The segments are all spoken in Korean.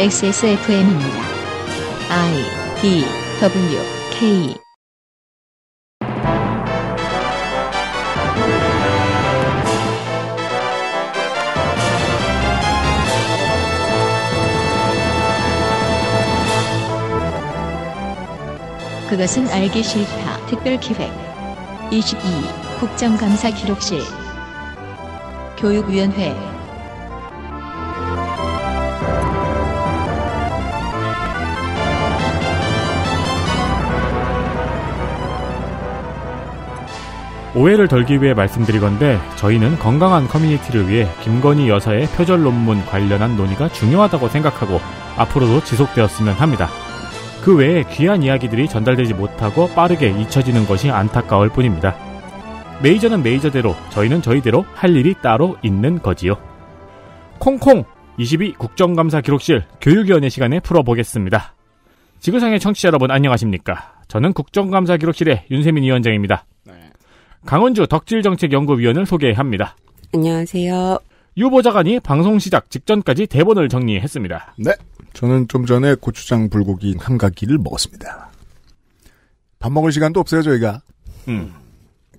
XSFM입니다. I D W K 그것은 알기 싫다 특별 기획 22 국정감사 기록실 교육위원회 오해를 덜기 위해 말씀드리건데 저희는 건강한 커뮤니티를 위해 김건희 여사의 표절 논문 관련한 논의가 중요하다고 생각하고 앞으로도 지속되었으면 합니다. 그 외에 귀한 이야기들이 전달되지 못하고 빠르게 잊혀지는 것이 안타까울 뿐입니다. 메이저는 메이저대로 저희는 저희대로 할 일이 따로 있는 거지요. 콩콩 22 국정감사 기록실 교육위원회 시간에 풀어보겠습니다. 지구상의 청취자 여러분 안녕하십니까? 저는 국정감사 기록실의 윤세민 위원장입니다. 강원주 덕질정책연구위원을 소개합니다. 안녕하세요. 유보자관이 방송 시작 직전까지 대본을 네 정리했습니다. 네. 저는 좀 전에 고추장 불고기 한가기를 먹었습니다. 밥 먹을 시간도 없어요, 저희가. 음.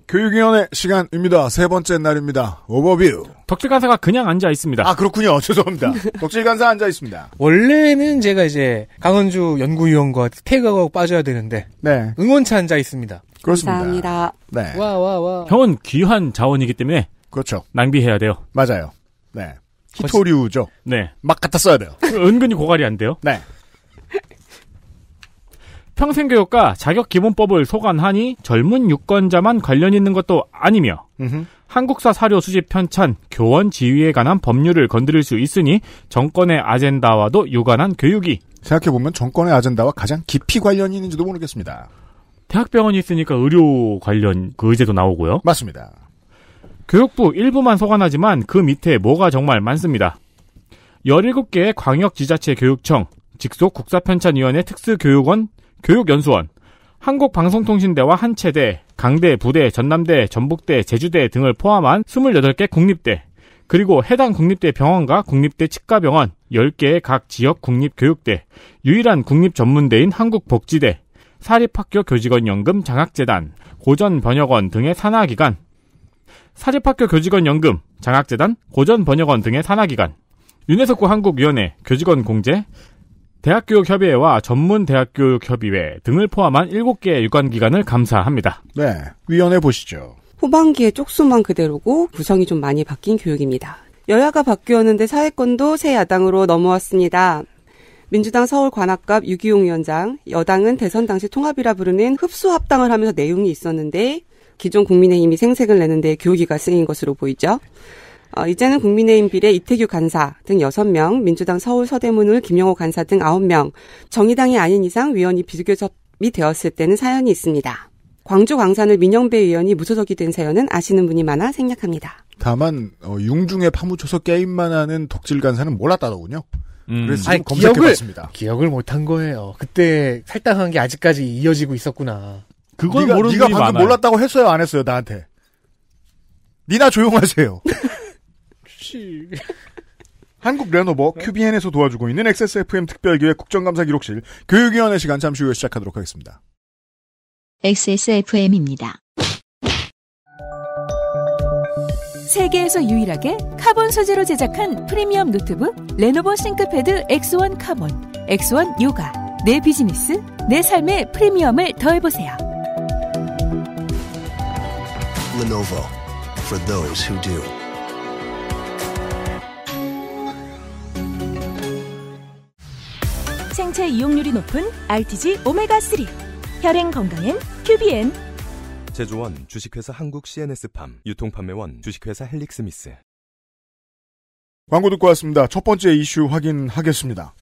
교육위원회 시간입니다. 세 번째 날입니다. 오버뷰. 덕질 간사가 그냥 앉아 있습니다. 아 그렇군요. 죄송합니다. 덕질 간사 앉아 있습니다. 원래는 제가 이제 강원주 연구위원과 태그하고 빠져야 되는데 네. 응원차 앉아 있습니다. 그렇습니다. 감사합니다. 네. 와와 와. 형은 귀한 자원이기 때문에 그렇죠. 낭비해야 돼요. 맞아요. 네. 히토류죠. 네. 막 갖다 써야 돼요. 은근히 고갈이 안 돼요. 네. 평생교육과 자격기본법을 소관하니 젊은 유권자만 관련 있는 것도 아니며 으흠. 한국사 사료 수집 편찬, 교원 지위에 관한 법률을 건드릴 수 있으니 정권의 아젠다와도 유관한 교육이 생각해보면 정권의 아젠다와 가장 깊이 관련이 있는지도 모르겠습니다. 대학병원이 있으니까 의료 관련 그 의제도 나오고요. 맞습니다. 교육부 일부만 소관하지만 그 밑에 뭐가 정말 많습니다. 17개의 광역지자체 교육청, 직속 국사편찬위원회 특수교육원, 교육연수원, 한국방송통신대와 한체대, 강대, 부대, 전남대, 전북대, 제주대 등을 포함한 28개 국립대, 그리고 해당 국립대 병원과 국립대 치과병원, 10개의 각 지역 국립교육대, 유일한 국립전문대인 한국복지대, 사립학교 교직원연금 장학재단, 고전번역원 등의 산하기관, 사립학교 교직원연금, 장학재단, 고전번역원 등의 산하기관, 윤해석코 한국위원회, 교직원 공제, 대학교육협의회와 전문대학교육협의회 등을 포함한 7개의 유관기관을 감사합니다. 네, 위원회 보시죠. 후반기에 쪽수만 그대로고 구성이 좀 많이 바뀐 교육입니다. 여야가 바뀌었는데 사회권도 새 야당으로 넘어왔습니다. 민주당 서울 관악갑 유기용 위원장, 여당은 대선 당시 통합이라 부르는 흡수합당을 하면서 내용이 있었는데 기존 국민의힘이 생색을 내는데 교육이가 쓰인 것으로 보이죠. 어, 이제는 국민의힘 비례 이태규 간사 등 6명, 민주당 서울 서대문을 김영호 간사 등 9명, 정의당이 아닌 이상 위원이 비교섭이 되었을 때는 사연이 있습니다. 광주 광산을 민영배 의원이 무소속이 된 사연은 아시는 분이 많아 생략합니다. 다만 어, 융중에 파묻혀서 게임만 하는 덕질 간사는 몰랐다더군요. 음. 그래서 아니, 검색해봤습니다. 기억을, 기억을 못한 거예요. 그때 살당한게 아직까지 이어지고 있었구나. 그걸 모르는 네가 방금 많아요. 몰랐다고 했어요, 안 했어요, 나한테. 니나 조용하세요. 씨. 한국 레노버 QBN에서 네? 도와주고 있는 XSFM 특별기획 국정감사 기록실 교육위원회 시간 잠시 후에 시작하도록 하겠습니다. XSFM입니다. 세계에서 유일하게 카본 소재로 제작한 프리미엄 노트북 레노버 싱크패드 X1 카본, X1 요가. 내 비즈니스, 내 삶의 프리미엄을 더해보세요. Lenovo for those who do. 생체 이용률이 높은 RTG 오메가3 혈행 건강엔 큐비엔 제조원 주식회사 한국 CNS팜 유통판매원 주식회사 헬릭스미스 광고 듣고 왔습니다. 첫 번째 이슈 확인하겠습니다.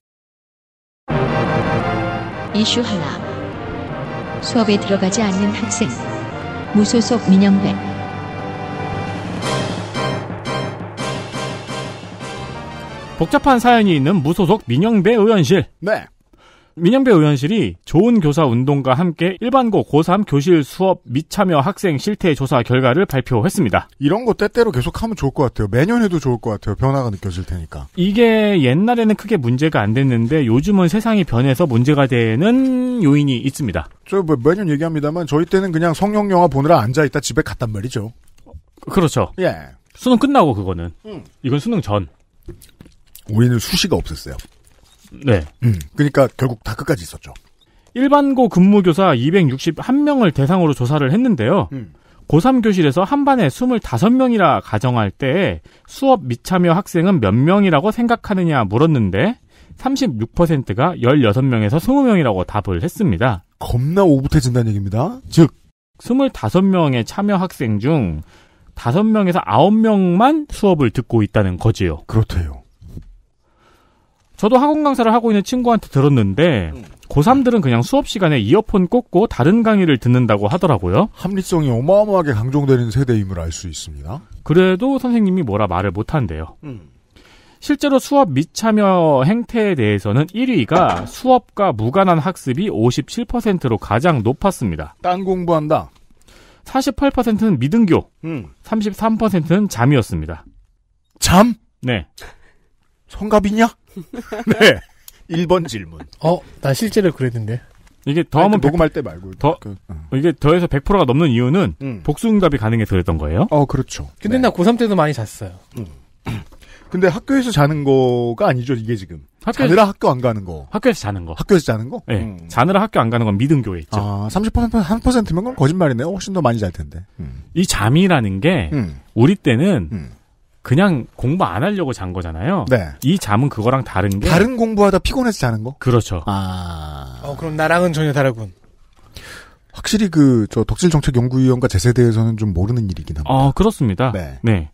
이슈 하나 수업에 들어가지 않는 학생 무소속 민영배 복잡한 사연이 있는 무소속 민영배 의원실. 네. 민영배 의원실이 좋은 교사 운동과 함께 일반고 고3 교실 수업 미참여 학생 실태 조사 결과를 발표했습니다. 이런 거 때때로 계속하면 좋을 것 같아요. 매년 해도 좋을 것 같아요. 변화가 느껴질 테니까. 이게 옛날에는 크게 문제가 안 됐는데 요즘은 세상이 변해서 문제가 되는 요인이 있습니다. 저뭐 매년 얘기합니다만 저희 때는 그냥 성형 영화 보느라 앉아있다 집에 갔단 말이죠. 그렇죠. 예. 수능 끝나고 그거는. 음. 이건 수능 전. 우리는 수시가 없었어요. 네. 음, 그러니까 결국 다 끝까지 있었죠. 일반고 근무교사 261명을 대상으로 조사를 했는데요. 음. 고3 교실에서 한 반에 25명이라 가정할 때 수업 미참여 학생은 몇 명이라고 생각하느냐 물었는데 36%가 16명에서 20명이라고 답을 했습니다. 겁나 오붓해진다는 얘기입니다. 즉 25명의 참여 학생 중 5명에서 9명만 수업을 듣고 있다는 거지요. 그렇대요. 저도 학원 강사를 하고 있는 친구한테 들었는데 음. 고3들은 그냥 수업 시간에 이어폰 꽂고 다른 강의를 듣는다고 하더라고요. 합리성이 어마어마하게 강조되는 세대임을 알 수 있습니다. 그래도 선생님이 뭐라 말을 못 한대요. 음. 실제로 수업 미참여 행태에 대해서는 1위가 수업과 무관한 학습이 57%로 가장 높았습니다. 딴 공부한다. 48%는 미등교, 음. 33%는 잠이었습니다. 잠? 네. 성갑이냐? 네. 1번 질문. 어, 나 실제로 그랬는데. 이게 더하면 그 녹음할 때 말고 더 그, 어. 이게 더해서 100%가 넘는 이유는 음. 복수응답이 가능해서 그랬던 거예요. 어 그렇죠. 근데 네. 나 고3 때도 많이 잤어요. 음. 근데 학교에서 자는 거가 아니죠 이게 지금. 학교에서, 자느라 학교 안 가는 거. 학교에서 자는 거. 학교에서 자는 거? 네. 음. 자느라 학교 안 가는 건 미등교에 있죠. 아 30%면 3%면 거짓말이네요. 훨씬 더 많이 잘 텐데. 음. 이 잠이라는 게 음. 우리 때는 음. 그냥 공부 안 하려고 잔 거잖아요. 네. 이 잠은 그거랑 다른 게 다른 공부하다 피곤해서 자는 거? 그렇죠. 아. 어, 그럼 나랑은 전혀 다르군. 확실히 그저 덕질 정책 연구위원과 제 세대에서는 좀 모르는 일이긴 합니다. 어, 그렇습니다. 네. 네.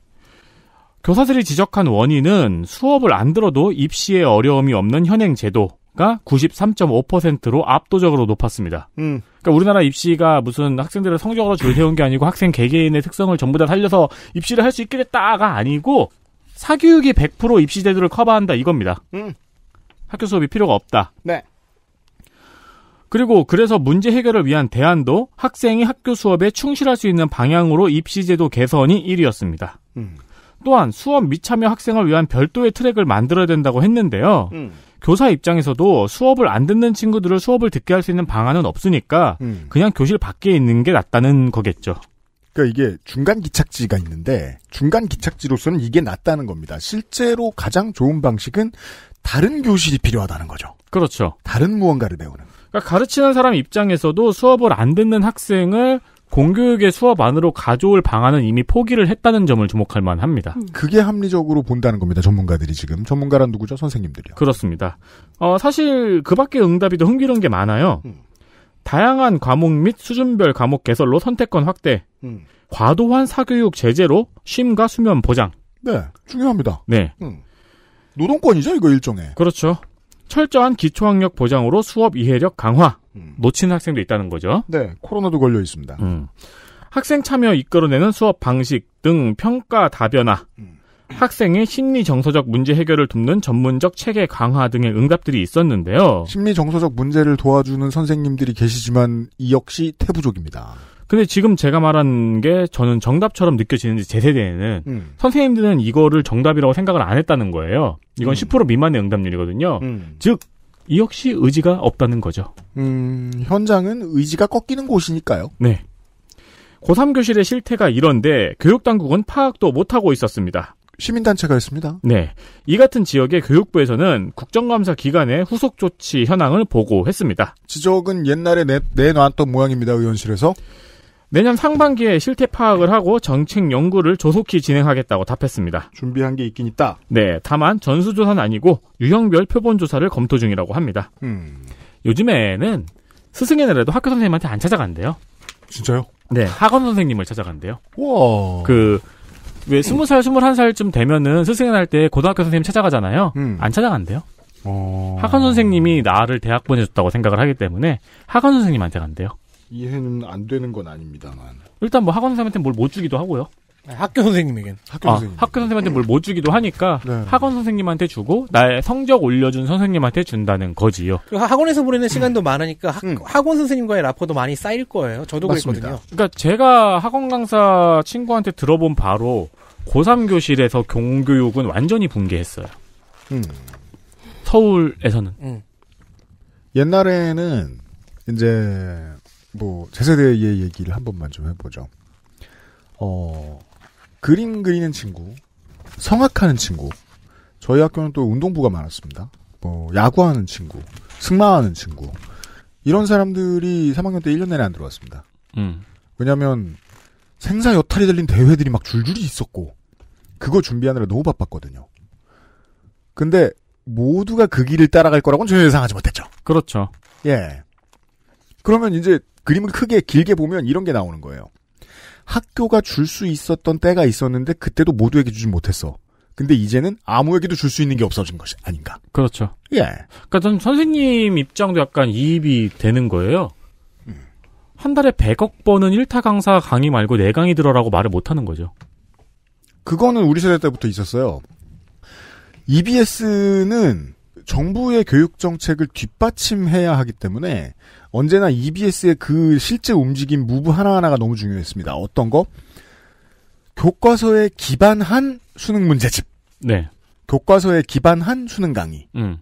교사들이 지적한 원인은 수업을 안 들어도 입시에 어려움이 없는 현행 제도, 가 93.5%로 압도적으로 높았습니다. 음. 그러니까 우리나라 입시가 무슨 학생들을 성적으로 줄세운 게 아니고 학생 개개인의 특성을 전부 다 살려서 입시를 할 수 있게 됐다가 아니고 사교육이 100% 입시 제도를 커버한다 이겁니다. 음. 학교 수업이 필요가 없다. 네. 그리고 그래서 문제 해결을 위한 대안도 학생이 학교 수업에 충실할 수 있는 방향으로 입시 제도 개선이 1위였습니다. 음. 또한 수업 미참여 학생을 위한 별도의 트랙을 만들어야 된다고 했는데요. 음. 교사 입장에서도 수업을 안 듣는 친구들을 수업을 듣게 할 수 있는 방안은 없으니까 음. 그냥 교실 밖에 있는 게 낫다는 거겠죠. 그러니까 이게 중간 기착지가 있는데 중간 기착지로서는 이게 낫다는 겁니다. 실제로 가장 좋은 방식은 다른 교실이 필요하다는 거죠. 그렇죠. 다른 무언가를 배우는. 그러니까 가르치는 사람 입장에서도 수업을 안 듣는 학생을 공교육의 수업 안으로 가져올 방안은 이미 포기를 했다는 점을 주목할 만합니다. 음. 그게 합리적으로 본다는 겁니다. 전문가들이 지금 전문가란 누구죠? 선생님들이요. 그렇습니다. 어, 사실 그밖에 응답이 더 흥미로운 게 많아요. 음. 다양한 과목 및 수준별 과목 개설로 선택권 확대, 음. 과도한 사교육 제재로 쉼과 수면 보장. 네, 중요합니다. 네. 음. 노동권이죠, 이거 일종의. 그렇죠. 철저한 기초학력 보장으로 수업 이해력 강화. 음. 놓친 학생도 있다는 거죠. 네, 코로나도 걸려 있습니다. 음. 학생 참여 이끌어내는 수업 방식 등 평가 다변화. 음. 학생의 심리 정서적 문제 해결을 돕는 전문적 체계 강화 등의 응답들이 있었는데요. 심리 정서적 문제를 도와주는 선생님들이 계시지만 이 역시 태부족입니다. 근데 지금 제가 말한 게 저는 정답처럼 느껴지는지 제 세대에는 음. 선생님들은 이거를 정답이라고 생각을 안 했다는 거예요. 이건 음. 10% 미만의 응답률이거든요. 음. 즉, 이 역시 의지가 없다는 거죠. 음, 현장은 의지가 꺾이는 곳이니까요. 네. 고3 교실의 실태가 이런데 교육당국은 파악도 못하고 있었습니다. 시민단체가 있습니다. 네. 이 같은 지역의 교육부에서는 국정감사 기간에 후속 조치 현황을 보고했습니다. 지적은 옛날에 내, 내놨던 모양입니다, 의원실에서. 내년 상반기에 실태 파악을 하고 정책 연구를 조속히 진행하겠다고 답했습니다. 준비한 게 있긴 있다. 네, 다만 전수조사는 아니고 유형별 표본조사를 검토 중이라고 합니다. 음. 요즘에는 스승의 날에도 학교 선생님한테 안 찾아간대요. 진짜요? 네, 학원 선생님을 찾아간대요. 와. 그, 왜 스무 살, 스물한 살쯤 되면은 스승의 날 때 고등학교 선생님 찾아가잖아요. 음. 안 찾아간대요. 어... 학원 선생님이 나를 대학 보내줬다고 생각을 하기 때문에 학원 선생님한테 간대요. 이해는 안 되는 건 아닙니다만. 일단 뭐 학원 선생님한테 뭘 못 주기도 하고요. 학교 선생님에겐. 학교 아, 선생님. 학교 선생님한테 뭘 못 주기도 하니까 네. 학원 선생님한테 주고 나의 성적 올려준 선생님한테 준다는 거지요. 그 학원에서 보내는 시간도 음. 많으니까 학, 음. 원 선생님과의 라퍼도 많이 쌓일 거예요. 저도 맞습니다. 그랬거든요. 그러니까 제가 학원 강사 친구한테 들어본 바로 고3 교실에서 공교육은 완전히 붕괴했어요. 음. 서울에서는. 음. 옛날에는 이제 뭐, 제 세대의 얘기를 한 번만 좀 해보죠. 어, 그림 그리는 친구, 성악하는 친구, 저희 학교는 또 운동부가 많았습니다. 뭐, 야구하는 친구, 승마하는 친구, 이런 사람들이 3학년 때 1년 내내 안 들어왔습니다. 음. 왜냐면, 생사 여탈이 달린 대회들이 막 줄줄이 있었고, 그거 준비하느라 너무 바빴거든요. 근데, 모두가 그 길을 따라갈 거라고는 전혀 예상하지 못했죠. 그렇죠. 예. 그러면 이제 그림을 크게 길게 보면 이런 게 나오는 거예요. 학교가 줄 수 있었던 때가 있었는데 그때도 모두에게 주지 못했어. 근데 이제는 아무에게도 줄 수 있는 게 없어진 것이 아닌가. 그렇죠. 예. 그러니까 전 선생님 입장도 약간 이입이 되는 거예요. 한 달에 100억 번은 1타 강사 강의 말고 4 강의 들어라고 말을 못 하는 거죠. 그거는 우리 세대 때부터 있었어요. EBS는 정부의 교육 정책을 뒷받침해야 하기 때문에 언제나 EBS의 그 실제 움직임 무브 하나하나가 너무 중요했습니다. 어떤 거? 교과서에 기반한 수능 문제집. 네. 교과서에 기반한 수능 강의. 음.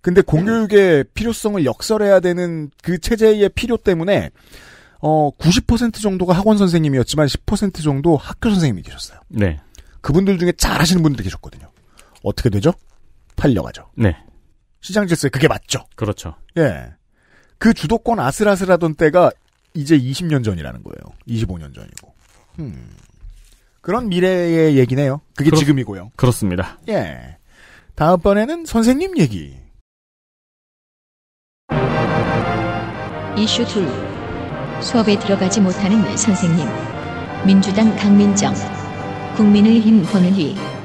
근데 공교육의 필요성을 역설해야 되는 그 체제의 필요 때문에 어 90% 정도가 학원 선생님이었지만 10% 정도 학교 선생님이 계셨어요. 네. 그분들 중에 잘하시는 분들이 계셨거든요. 어떻게 되죠? 팔려가죠. 네. 시장 질서에 그게 맞죠. 그렇죠. 예. 그 주도권 아슬아슬하던 때가 이제 20년 전이라는 거예요. 25년 전이고. 음. 그런 미래의 얘기네요. 그게 그렇, 지금이고요. 그렇습니다. 예. 다음번에는 선생님 얘기. 이슈 2. 수업에 들어가지 못하는 선생님. 민주당 강민정. 국민의힘 권은희.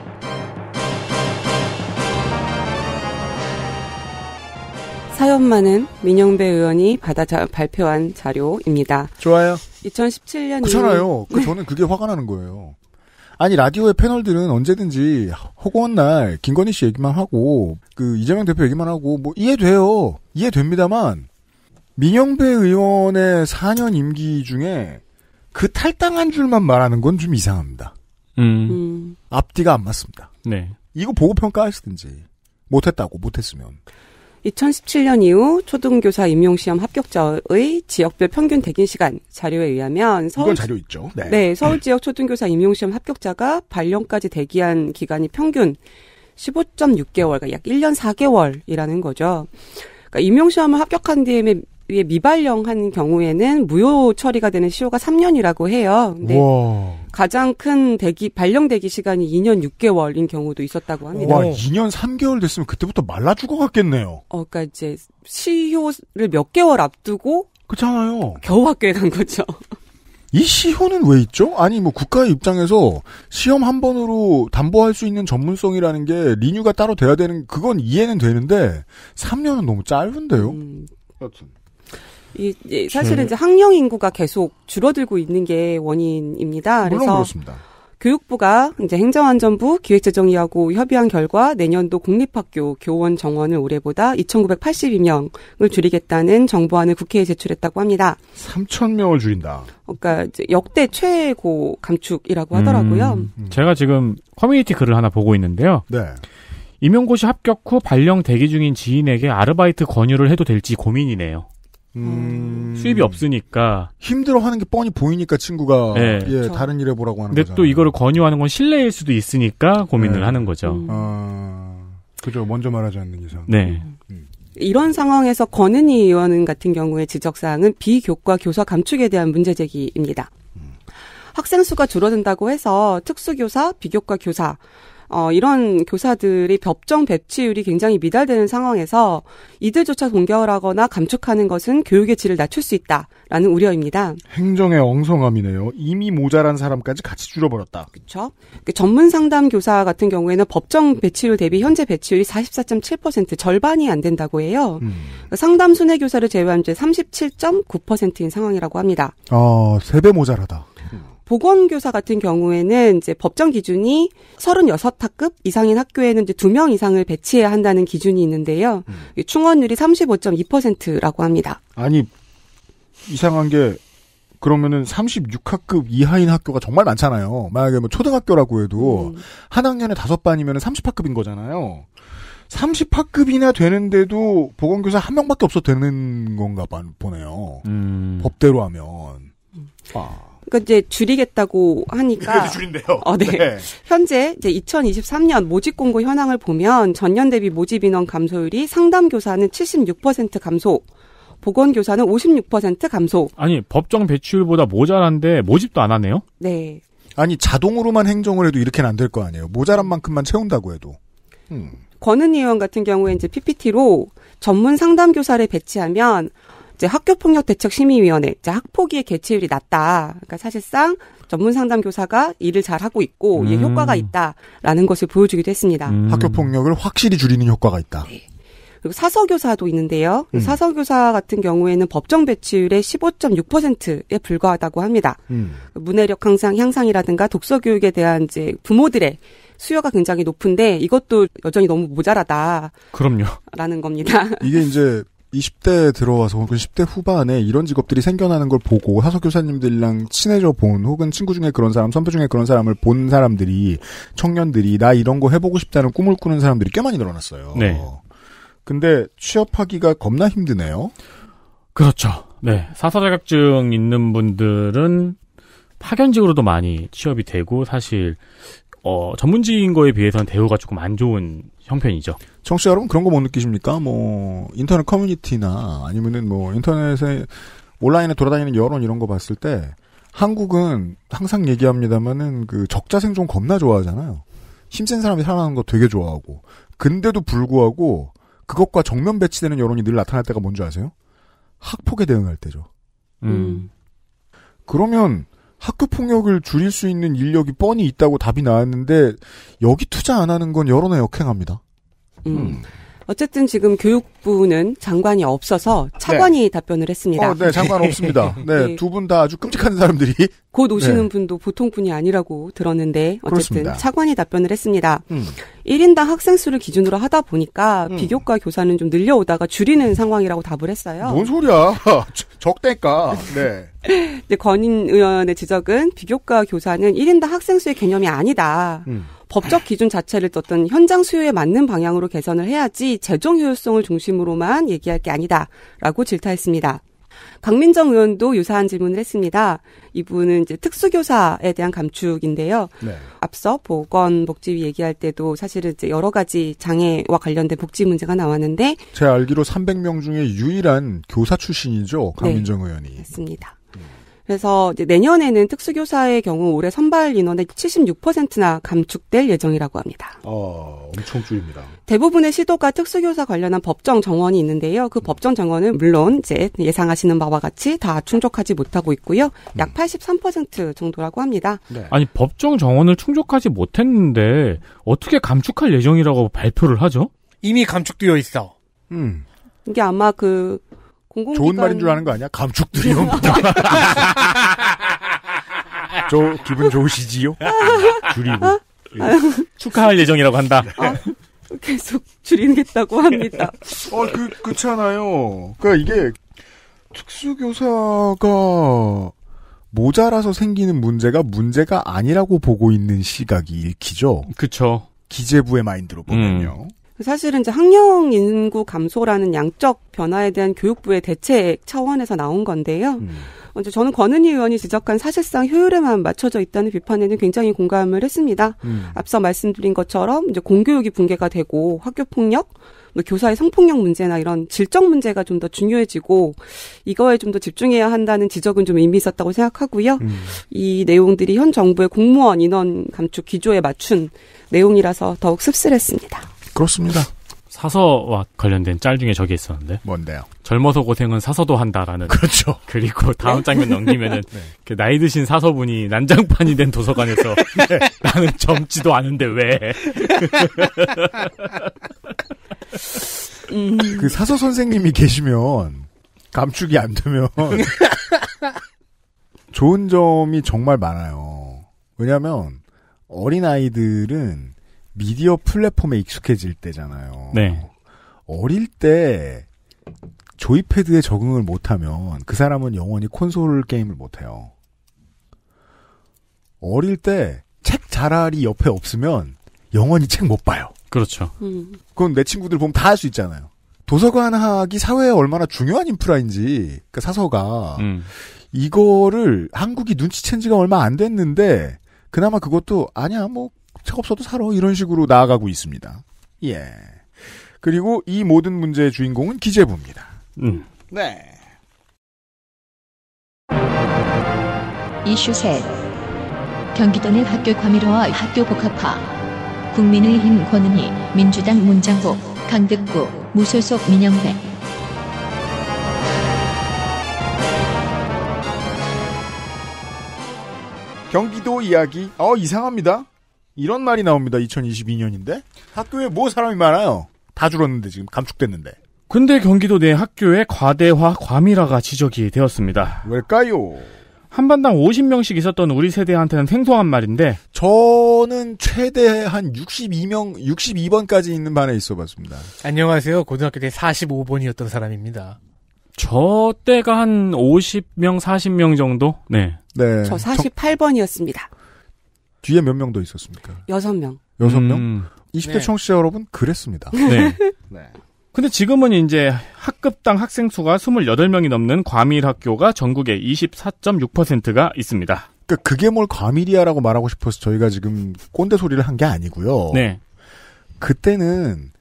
사연만은 민영배 의원이 받아 자, 발표한 자료입니다. 좋아요. 2017년 그렇잖아요. 그 네. 저는 그게 화가 나는 거예요. 아니 라디오의 패널들은 언제든지 허구한 날 김건희 씨 얘기만 하고 그 이재명 대표 얘기만 하고 뭐 이해돼요. 이해됩니다만 민영배 의원의 4년 임기 중에 그 탈당한 줄만 말하는 건 좀 이상합니다. 음. 음. 앞뒤가 안 맞습니다. 네. 이거 보고 평가하시든지 못했다고 못했으면 2017년 이후 초등교사 임용시험 합격자의 지역별 평균 대기 시간 자료에 의하면 서울 자료 있죠. 네. 네 서울 지역 초등교사 임용시험 합격자가 발령까지 대기한 기간이 평균 15.6개월, 약 1년 4개월이라는 거죠. 그러니까 임용시험을 합격한 뒤에 위에 예, 미발령한 경우에는 무효 처리가 되는 시효가 3년이라고 해요. 근데 우와. 가장 큰 대기 발령 대기 시간이 2년 6개월인 경우도 있었다고 합니다. 와, 2년 3개월 됐으면 그때부터 말라 죽어갔겠네요. 어, 그러니까 이제 시효를 몇 개월 앞두고 그렇잖아요. 겨우 학교에 간 거죠. 이 시효는 왜 있죠? 아니 뭐 국가의 입장에서 시험 한 번으로 담보할 수 있는 전문성이라는 게 리뉴가 따로 돼야 되는 그건 이해는 되는데 3년은 너무 짧은데요. 음. 여튼 이, 이 사실은 이제 학령 인구가 계속 줄어들고 있는 게 원인입니다. 그래서 그렇습니다. 교육부가 이제 행정안전부 기획재정위하고 협의한 결과 내년도 공립학교 교원 정원을 올해보다 2,982명을 줄이겠다는 정보안을 국회에 제출했다고 합니다. 3,000명을 줄인다. 그러니까 역대 최고 감축이라고 하더라고요. 음, 음. 제가 지금 커뮤니티 글을 하나 보고 있는데요. 네. 임용고시 합격 후 발령 대기 중인 지인에게 아르바이트 권유를 해도 될지 고민이네요. 음... 수입이 없으니까 힘들어하는 게 뻔히 보이니까 친구가 네. 예, 그렇죠. 다른 일해 보라고 하는 거죠. 근데 거잖아요. 또 이거를 권유하는 건 신뢰일 수도 있으니까 고민을 네. 하는 거죠. 음. 아, 그죠. 먼저 말하지 않는 이상. 네. 음. 음. 이런 상황에서 권은희 의원 같은 경우의 지적사항은 비교과 교사 감축에 대한 문제 제기입니다. 음. 학생 수가 줄어든다고 해서 특수교사, 비교과 교사 어, 이런 교사들이 법정 배치율이 굉장히 미달되는 상황에서 이들조차 동결하거나 감축하는 것은 교육의 질을 낮출 수 있다라는 우려입니다. 행정의 엉성함이네요. 이미 모자란 사람까지 같이 줄어버렸다 그렇죠. 그 전문 상담 교사 같은 경우에는 법정 배치율 대비 현재 배치율이 44.7% 절반이 안 된다고 해요. 음. 그 상담 순회 교사를 제외한 이제 37.9%인 상황이라고 합니다. 아, 세배 모자라다. 음. 보건교사 같은 경우에는 이제 법정 기준이 36학급 이상인 학교에는 이제 2명 이상을 배치해야 한다는 기준이 있는데요. 음. 충원율이 35.2%라고 합니다. 아니, 이상한 게 그러면은 36학급 이하인 학교가 정말 많잖아요. 만약에 뭐 초등학교라고 해도 음. 한 학년에 다섯 반이면 30학급인 거잖아요. 30학급이나 되는데도 보건교사 한 명밖에 없어 되는 건가 보네요. 음. 법대로 하면. 음. 아. 그러니까 이제 줄이겠다고 하니까 줄인대요. 어, 네. 네. 현재 이제 2023년 모집 공고 현황을 보면 전년 대비 모집 인원 감소율이 상담 교사는 76% 감소, 보건 교사는 56% 감소. 아니 법정 배출보다 모자란데 모집도 안 하네요. 네. 아니 자동으로만 행정을 해도 이렇게는 안 될 거 아니에요. 모자란 만큼만 채운다고 해도. 음. 권은희 의원 같은 경우에 이제 PPT로 전문 상담 교사를 배치하면 이제 학교폭력대책심의위원회, 이제 학폭위의 개최율이 낮다. 그러니까 사실상 전문 상담 교사가 일을 잘 하고 있고 이게 음. 효과가 있다라는 것을 보여주기도 했습니다. 음. 학교폭력을 확실히 줄이는 효과가 있다. 네. 그리고 사서교사도 있는데요. 음. 사서교사 같은 경우에는 법정 배치율의 15.6%에 불과하다고 합니다. 음. 문해력 향상, 향상이라든가 독서 교육에 대한 이제 부모들의 수요가 굉장히 높은데 이것도 여전히 너무 모자라다. 그럼요. 라는 겁니다. 이게 이제 20대 에 들어와서 혹은 10대 후반에 이런 직업들이 생겨나는 걸 보고 사석 교사님들이랑 친해져 본 혹은 친구 중에 그런 사람, 선배 중에 그런 사람을 본 사람들이 청년들이 나 이런 거 해보고 싶다는 꿈을 꾸는 사람들이 꽤 많이 늘어났어요. 네. 근데 취업하기가 겁나 힘드네요. 그렇죠. 네. 사사 자격증 있는 분들은 파견직으로도 많이 취업이 되고 사실 어, 전문지인 거에 비해서는 대우가 조금 안 좋은 형편이죠. 청취자 여러분 그런 거 못 느끼십니까? 뭐 인터넷 커뮤니티나 아니면은 뭐 인터넷에 온라인에 돌아다니는 여론 이런 거 봤을 때 한국은 항상 얘기합니다만은 그 적자 생존 겁나 좋아하잖아요. 힘센 사람이 살아나는 거 되게 좋아하고 근데도 불구하고 그것과 정면 배치되는 여론이 늘 나타날 때가 뭔지 아세요? 학폭에 대응할 때죠. 음. 그러면 학교 폭력을 줄일 수 있는 인력이 뻔히 있다고 답이 나왔는데 여기 투자 안 하는 건 여론에 역행합니다. 음. 음. 어쨌든 지금 교육부는 장관이 없어서 차관이 네. 답변을 했습니다. 어, 네, 장관 없습니다. 네, 네. 예. 두분 다 아주 끔찍한 사람들이 곧 네. 오시는 네. 분도 보통 분이 아니라고 들었는데 어쨌든 그렇습니다. 차관이 답변을 했습니다. 음. 1인당 학생 수를 기준으로 하다 보니까 음. 비교과 교사는 좀 늘려오다가 줄이는 상황이라고 답을 했어요. 뭔 소리야? 적대가. 네. 근 권인 의원의 지적은 비교과 교사는 1인당 학생 수의 개념이 아니다. 음. 법적 기준 자체를 어떤 현장 수요에 맞는 방향으로 개선을 해야지 재정 효율성을 중심으로만 얘기할 게 아니다라고 질타했습니다. 강민정 의원도 유사한 질문을 했습니다. 이분은 이제 특수교사에 대한 감축인데요. 네. 앞서 보건복지위 얘기할 때도 사실은 이제 여러 가지 장애와 관련된 복지 문제가 나왔는데 제 알기로 300명 중에 유일한 교사 출신이죠. 네, 강민정 네. 의원이. 맞습니다. 그래서 내년에는 특수교사의 경우 올해 선발 인원의 76%나 감축될 예정이라고 합니다. 어, 엄청 줄입니다. 대부분의 시도가 특수교사 관련한 법정 정원이 있는데요. 그 법정 정원은 물론 이제 예상하시는 바와 같이 다 충족하지 못하고 있고요. 약 83% 음. 정도라고 합니다. 네. 아니 법정 정원을 충족하지 못했는데 어떻게 감축할 예정이라고 발표를 하죠? 이미 감축되어 있어. 음. 이게 아마 그 공공기관... 좋은 말인 줄 아는 거 아니야? 감축들이 옵니다. 저 기분 좋으시지요? 줄이고 예. 축하할 예정이라고 한다. 네. 아, 계속 줄이겠다고 합니다. 어, 그 그렇잖아요. 그러니까 이게 특수교사가 모자라서 생기는 문제가 문제가 아니라고 보고 있는 시각이 읽히죠. 그렇죠. 기재부의 마인드로 보면요. 음. 그 사실은 이제 학령 인구 감소라는 양적 변화에 대한 교육부의 대책 차원에서 나온 건데요. 음. 먼저 저는 권은희 의원이 지적한 사실상 효율에만 맞춰져 있다는 비판에는 굉장히 공감을 했습니다. 음. 앞서 말씀드린 것처럼 이제 공교육이 붕괴가 되고 학교 폭력, 뭐 교사의 성폭력 문제나 이런 질적 문제가 좀 더 중요해지고 이거에 좀 더 집중해야 한다는 지적은 좀 의미 있었다고 생각하고요. 음. 이 내용들이 현 정부의 공무원 인원 감축 기조에 맞춘 내용이라서 더욱 씁쓸했습니다. 그렇습니다. 사서와 관련된 짤 중에 저게 있었는데. 뭔데요? 젊어서 고생은 사서도 한다라는. 그렇죠. 그리고 다음 장면 넘기면은 네. 그 나이 드신 사서분이 난장판이 된 도서관에서 네. 나는 젊지도 않은데 왜? 음. 그 사서 선생님이 계시면 감축이 안 되면 좋은 점이 정말 많아요. 왜냐하면 어린 아이들은 미디어 플랫폼에 익숙해질 때잖아요. 네. 어릴 때 조이패드에 적응을 못하면 그 사람은 영원히 콘솔 게임을 못해요. 어릴 때 책 자랄이 옆에 없으면 영원히 책 못 봐요. 그렇죠. 음. 그건 내 친구들 보면 다 할 수 있잖아요. 도서관학이 사회에 얼마나 중요한 인프라인지 그 사서가 음. 이거를 한국이 눈치챈 지가 얼마 안 됐는데 그나마 그것도 아니야 뭐책 없어도 살아. 이런 식으로 나아가고 있습니다. 예. 그리고 이 모든 문제의 주인공은 기재부입니다. 음. 네. 이슈 셋. 경기도 내 학교 과밀화와 학교 복합화. 국민의힘 권은희, 민주당 문장국, 강득구, 무소속 민영배. 경기도 이야기, 어, 이상합니다. 이런 말이 나옵니다. 2022년인데 학교에 뭐 사람이 많아요. 다 줄었는데 지금 감축됐는데. 근데 경기도 내학교에 과대화 과밀화가 지적이 되었습니다. 왜일까요? 한반당 50명씩 있었던 우리 세대한테는 생소한 말인데 저는 최대 한 62명 62번까지 있는 반에 있어 봤습니다. 안녕하세요. 고등학교 때 45번이었던 사람입니다. 저 때가 한 50명 40명 정도? 네. 네. 저 48번이었습니다. 뒤에 몇 명 더 있었습니까? 여섯 명. 여섯 명? 20대 음. 네. 청취자 여러분, 그랬습니다. 네. 네. 근데 지금은 이제 학급당 학생 수가 28명이 넘는 과밀 학교가 전국에 24.6%가 있습니다. 그 그게 뭘 과밀이야라고 말하고 싶어서 저희가 지금 꼰대 소리를 한 게 아니고요. 네. 그때는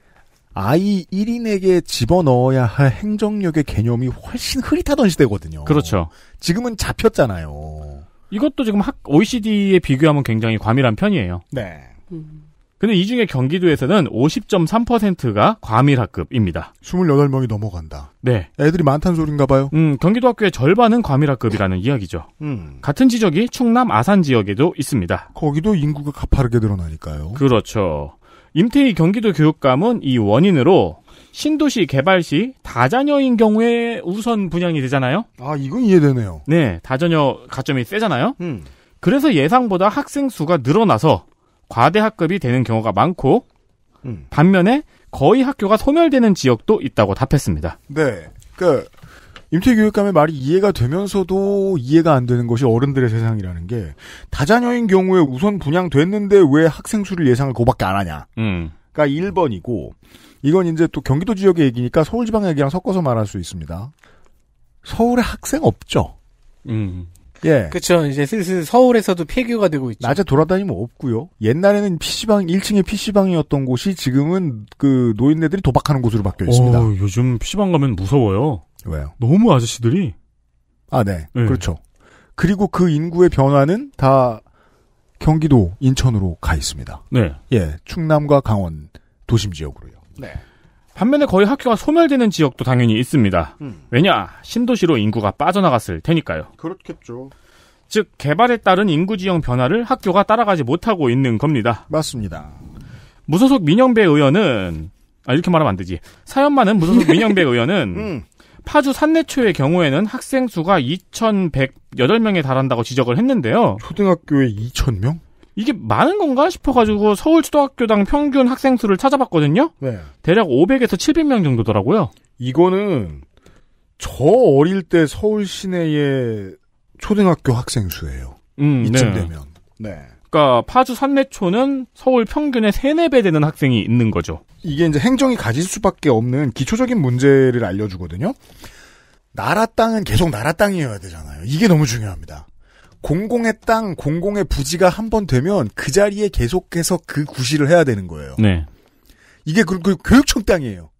아이 1인에게 집어넣어야 할 행정력의 개념이 훨씬 흐릿하던 시대거든요. 그렇죠. 지금은 잡혔잖아요. 이것도 지금 학, OECD에 비교하면 굉장히 과밀한 편이에요. 네. 음. 근데 이 중에 경기도에서는 50.3%가 과밀학급입니다. 28명이 넘어간다. 네. 애들이 많다는 소린가 봐요. 음, 경기도 학교의 절반은 과밀학급이라는 이야기죠. 음. 같은 지적이 충남 아산 지역에도 있습니다. 거기도 인구가 가파르게 늘어나니까요. 그렇죠. 임태희 경기도 교육감은 이 원인으로 신도시 개발 시 다자녀인 경우에 우선 분양이 되잖아요. 아 이건 이해되네요. 네, 다자녀 가점이 세잖아요. 음. 그래서 예상보다 학생 수가 늘어나서 과대학급이 되는 경우가 많고 음. 반면에 거의 학교가 소멸되는 지역도 있다고 답했습니다. 네, 그 임태교육감의 말이 이해가 되면서도 이해가 안 되는 것이 어른들의 세상이라는 게 다자녀인 경우에 우선 분양됐는데 왜 학생 수를 예상을 그밖에 거안 하냐. 음. 그러니까 1번이고 이건 이제 또 경기도 지역의 얘기니까 서울 지방 얘기랑 섞어서 말할 수 있습니다. 서울에 학생 없죠. 음. 예. 그렇죠. 이제 슬슬 서울에서도 폐교가 되고 있죠. 낮에 돌아다니면 없고요. 옛날에는 PC방 1층에 PC방이었던 곳이 지금은 그 노인네들이 도박하는 곳으로 바뀌어 있습니다. 오, 요즘 PC방 가면 무서워요. 왜요? 너무 아저씨들이 아, 네. 네. 그렇죠. 그리고 그 인구의 변화는 다 경기도, 인천으로 가 있습니다. 네. 예, 충남과 강원 도심 지역으로 네. 반면에 거의 학교가 소멸되는 지역도 당연히 있습니다. 음. 왜냐 신도시로 인구가 빠져나갔을 테니까요. 그렇겠죠. 즉 개발에 따른 인구 지형 변화를 학교가 따라가지 못하고 있는 겁니다. 맞습니다. 무소속 민영배 의원은 아 이렇게 말하면 안 되지. 사연많은 무소속 민영배 의원은 음. 파주 산내초의 경우에는 학생 수가 2,108명에 달한다고 지적을 했는데요. 초등학교에 2,000명? 이게 많은 건가 싶어가지고 서울 초등학교당 평균 학생 수를 찾아봤거든요. 네. 대략 500에서 700명 정도더라고요. 이거는 저 어릴 때 서울 시내의 초등학교 학생 수예요. 음, 네. 이쯤 네. 되면. 네. 그러니까 파주 산내초는 서울 평균의 3, 4배 되는 학생이 있는 거죠. 이게 이제 행정이 가질 수밖에 없는 기초적인 문제를 알려주거든요. 나라 땅은 계속 나라 땅이어야 되잖아요. 이게 너무 중요합니다. 공공의 땅, 공공의 부지가 한 번 되면 그 자리에 계속해서 그 구실을 해야 되는 거예요. 네. 이게 그, 그 교육청 땅이에요.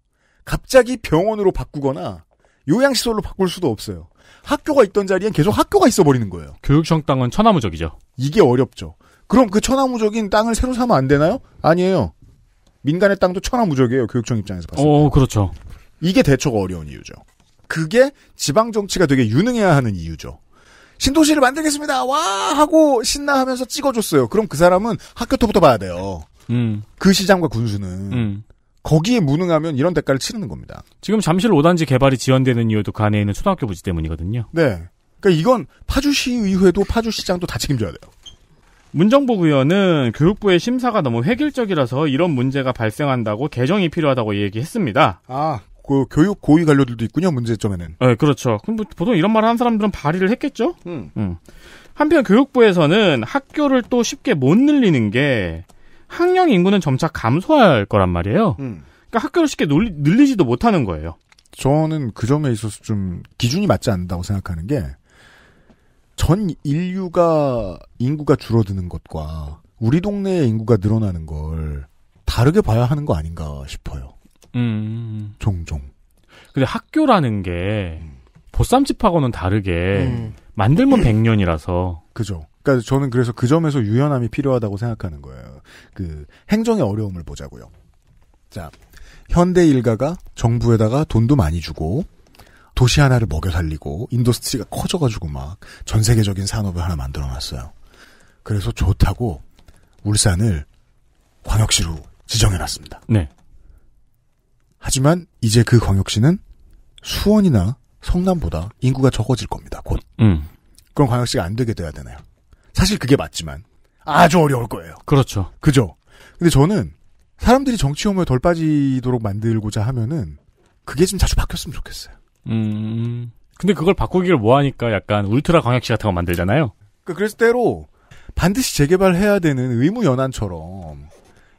갑자기 병원으로 바꾸거나 요양시설로 바꿀 수도 없어요. 학교가 있던 자리엔 계속 학교가 있어 버리는 거예요. 교육청 땅은 천하무적이죠. 이게 어렵죠. 그럼 그 천하무적인 땅을 새로 사면 안 되나요? 아니에요. 민간의 땅도 천하무적이에요. 교육청 입장에서 봤을 어, 때. 어, 그렇죠. 이게 대처가 어려운 이유죠. 그게 지방 정치가 되게 유능해야 하는 이유죠. 신도시를 만들겠습니다. 와 하고 신나하면서 찍어줬어요. 그럼 그 사람은 학교토부터 봐야 돼요. 음. 그 시장과 군수는 음. 거기에 무능하면 이런 대가를 치르는 겁니다. 지금 잠실 5단지 개발이 지연되는 이유도 간에 그 있는 초등학교 부지 때문이거든요. 네. 그러니까 이건 파주시의회도 파주시장도 다 책임져야 돼요. 문정부 의원은 교육부의 심사가 너무 획일적이라서 이런 문제가 발생한다고 개정이 필요하다고 얘기했습니다. 아, 그 교육 고위 관료들도 있군요 문제점에는. 네, 그렇죠. 근데 뭐 보통 이런 말 하는 사람들은 발의를 했겠죠. 음. 음. 한편 교육부에서는 학교를 또 쉽게 못 늘리는 게 학령 인구는 점차 감소할 거란 말이에요. 음. 그러니까 학교를 쉽게 놀리, 늘리지도 못하는 거예요. 저는 그 점에 있어서 좀 기준이 맞지 않는다고 생각하는 게 전 인류가 인구가 줄어드는 것과 우리 동네의 인구가 늘어나는 걸 다르게 봐야 하는 거 아닌가 싶어요. 음. 종종. 근데 학교라는 게 보쌈집하고는 다르게 음. 만들면 100년이라서. 그죠. 그러니까 저는 그래서 그 점에서 유연함이 필요하다고 생각하는 거예요. 그 행정의 어려움을 보자고요. 자, 현대 일가가 정부에다가 돈도 많이 주고 도시 하나를 먹여 살리고 인더스트리가 커져가지고 막 전 세계적인 산업을 하나 만들어놨어요. 그래서 좋다고 울산을 광역시로 지정해놨습니다. 네. 하지만 이제 그 광역시는 수원이나 성남보다 인구가 적어질 겁니다. 곧. 음. 그럼 광역시가 안 되게 돼야 되나요? 사실 그게 맞지만 아주 어려울 거예요. 그렇죠. 그죠. 근데 저는 사람들이 정치 혐오에 덜 빠지도록 만들고자 하면은 그게 좀 자주 바뀌었으면 좋겠어요. 음. 근데 그걸 바꾸기를 뭐하니까 약간 울트라 광역시 같은 거 만들잖아요. 그, 그래서 때로 반드시 재개발해야 되는 의무 연안처럼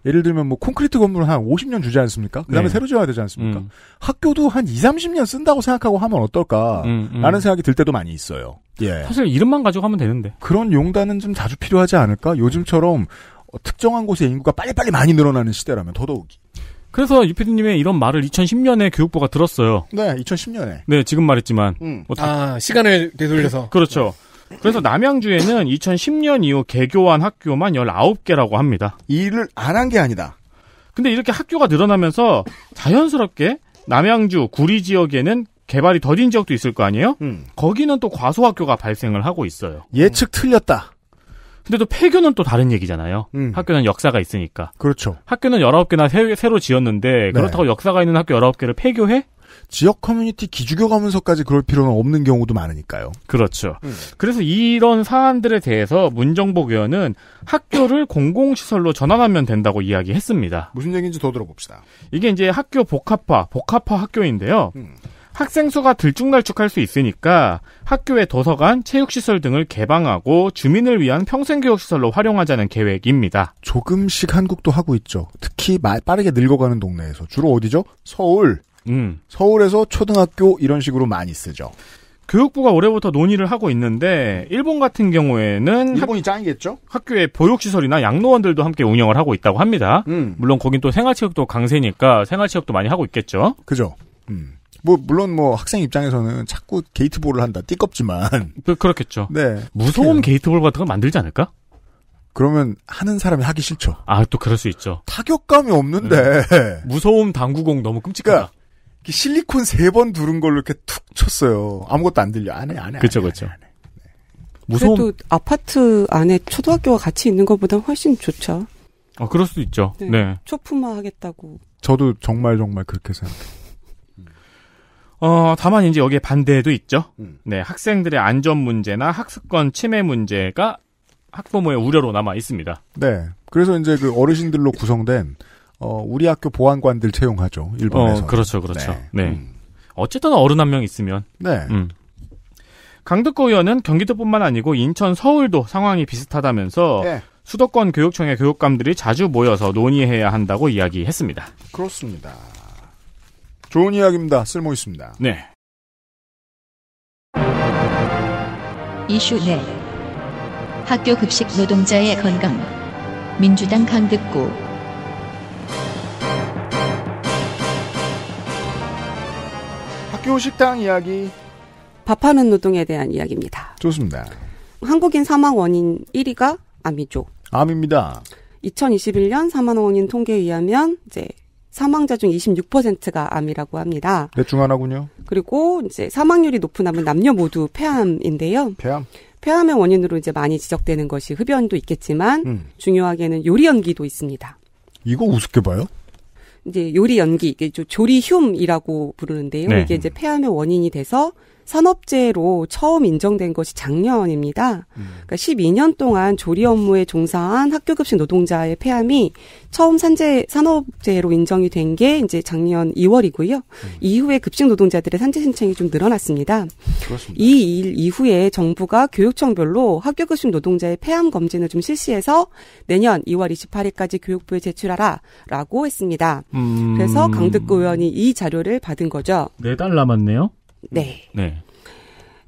예를 들면 뭐 콘크리트 건물 한 50년 주지 않습니까? 그다음에 네. 새로 지어야 되지 않습니까? 음. 학교도 한 2, 0 30년 쓴다고 생각하고 하면 어떨까라는 음, 음. 생각이 들 때도 많이 있어요. 예. 사실 이름만 가지고 하면 되는데. 그런 용단은 좀 자주 필요하지 않을까? 요즘처럼 어, 특정한 곳의 인구가 빨리빨리 많이 늘어나는 시대라면 더더욱 그래서 유피디님의 이런 말을 2010년에 교육부가 들었어요. 네, 2010년에. 네, 지금 말했지만. 음. 뭐 다... 아, 시간을 되돌려서. 그렇죠. 네. 그래서 남양주에는 2010년 이후 개교한 학교만 19개라고 합니다. 일을 안 한 게 아니다. 근데 이렇게 학교가 늘어나면서 자연스럽게 남양주 구리 지역에는 개발이 더딘 지역도 있을 거 아니에요? 음. 거기는 또 과소학교가 발생을 하고 있어요. 예측 틀렸다. 근데 또 폐교는 또 다른 얘기잖아요. 음. 학교는 역사가 있으니까. 그렇죠. 학교는 19개나 새, 로 지었는데 그렇다고 네. 역사가 있는 학교 19개를 폐교해? 지역 커뮤니티 기죽여가면서까지 그럴 필요는 없는 경우도 많으니까요. 그렇죠. 음. 그래서 이런 사안들에 대해서 문정복 의원은 학교를 공공시설로 전환하면 된다고 이야기했습니다. 무슨 얘기인지 더 들어봅시다. 이게 이제 학교 복합화, 복합화 학교인데요. 음. 학생 수가 들쭉날쭉할 수 있으니까 학교의 도서관, 체육시설 등을 개방하고 주민을 위한 평생교육시설로 활용하자는 계획입니다. 조금씩 한국도 하고 있죠. 특히 빠르게 늙어가는 동네에서. 주로 어디죠? 서울. 음. 서울에서 초등학교 이런 식으로 많이 쓰죠. 교육부가 올해부터 논의를 하고 있는데 일본 같은 경우에는 일본이 학, 짱이겠죠? 학교에 보육시설이나 양로원들도 함께 운영을 하고 있다고 합니다. 음. 물론 거긴 또 생활체육도 강세니까 생활체육도 많이 하고 있겠죠. 그죠. 음. 뭐 물론 뭐 학생 입장에서는 자꾸 게이트볼을 한다 띠껍지만 그, 렇겠죠 네. 무서운 게이트볼 같은 거 만들지 않을까? 그러면 하는 사람이 하기 싫죠. 아, 또 그럴 수 있죠. 타격감이 없는데. 네. 무서움 당구공 너무 끔찍하다. 그러니까 실리콘 세 번 두른 걸로 이렇게 툭 쳤어요. 아무것도 안 들려. 안 해, 안 해. 그쵸, 그쵸. 안 해, 안 해. 네. 무서운... 그래도 아파트 안에 초등학교와 같이 있는 것보다 훨씬 좋죠. 아, 그럴 수도 있죠. 네. 네. 초품화 하겠다고. 저도 정말 정말 그렇게 생각해요. 어, 다만 이제 여기에 반대도 있죠. 음. 네, 학생들의 안전 문제나 학습권 침해 문제가 학부모의 우려로 남아 있습니다. 네. 그래서 이제 그 어르신들로 구성된 어, 우리 학교 보안관들 채용하죠. 일본에서. 어, 그렇죠, 그렇죠. 네. 네. 음. 어쨌든 어른 한 명 있으면. 네. 음. 강득거 의원은 경기도뿐만 아니고 인천, 서울도 상황이 비슷하다면서 네. 수도권 교육청의 교육감들이 자주 모여서 논의해야 한다고 이야기했습니다. 그렇습니다. 좋은 이야기입니다. 쓸모 있습니다. 네. 이슈 네. 학교 급식 노동자의 건강. 민주당 강득구. 학교 식당 이야기. 밥하는 노동에 대한 이야기입니다. 좋습니다. 한국인 사망 원인 1위가 암이죠. 암입니다. 2021년 사망 원인 통계에 의하면 이제 사망자 중 26%가 암이라고 합니다. 대충 하나군요. 그리고 이제 사망률이 높은 암은 남녀 모두 폐암인데요. 폐암. 폐암의 원인으로 이제 많이 지적되는 것이 흡연도 있겠지만 음. 중요하게는 요리 연기도 있습니다. 이거 우습게 봐요? 이제 요리 연기, 이게 조리흉이라고 부르는데요. 네. 이게 이제 폐암의 원인이 돼서 산업재해로 처음 인정된 것이 작년입니다. 음. 그러니까 12년 동안 조리 업무에 종사한 학교급식 노동자의 폐암이 처음 산재 산업재해로 인정이 된 게 이제 작년 2월이고요. 음. 이후에 급식 노동자들의 산재 신청이 좀 늘어났습니다. 이 일 이후에 정부가 교육청별로 학교급식 노동자의 폐암 검진을 좀 실시해서 내년 2월 28일까지 교육부에 제출하라라고 했습니다. 음. 그래서 강득구 의원이 이 자료를 받은 거죠. 네 달 남았네요. 네. 음, 네.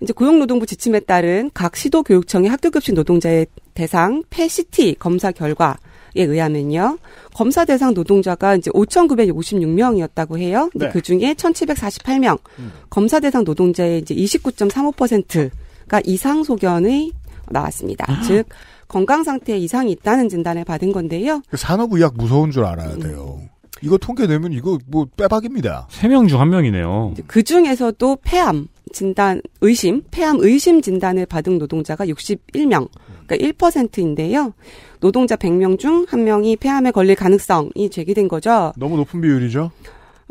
이제 고용노동부 지침에 따른 각 시도 교육청의 학교급식 노동자의 대상 페시티 검사 결과에 의하면요. 검사 대상 노동자가 이제 5,956명이었다고 해요. 네. 그 중에 1,748명. 음. 검사 대상 노동자의 이제 29.35%가 이상 소견의 나왔습니다. 아. 즉 건강 상태에 이상이 있다는 진단을 받은 건데요. 그 산업의학 무서운 줄 알아야 음. 돼요. 음. 이거 통계되면 이거 뭐 빼박입니다. 3명중 한 명이네요. 그 중에서도 폐암 진단 의심, 폐암 의심 진단을 받은 노동자가 61명, 그러니까 1%인데요. 노동자 100명 중 한 명이 폐암에 걸릴 가능성이 제기된 거죠. 너무 높은 비율이죠.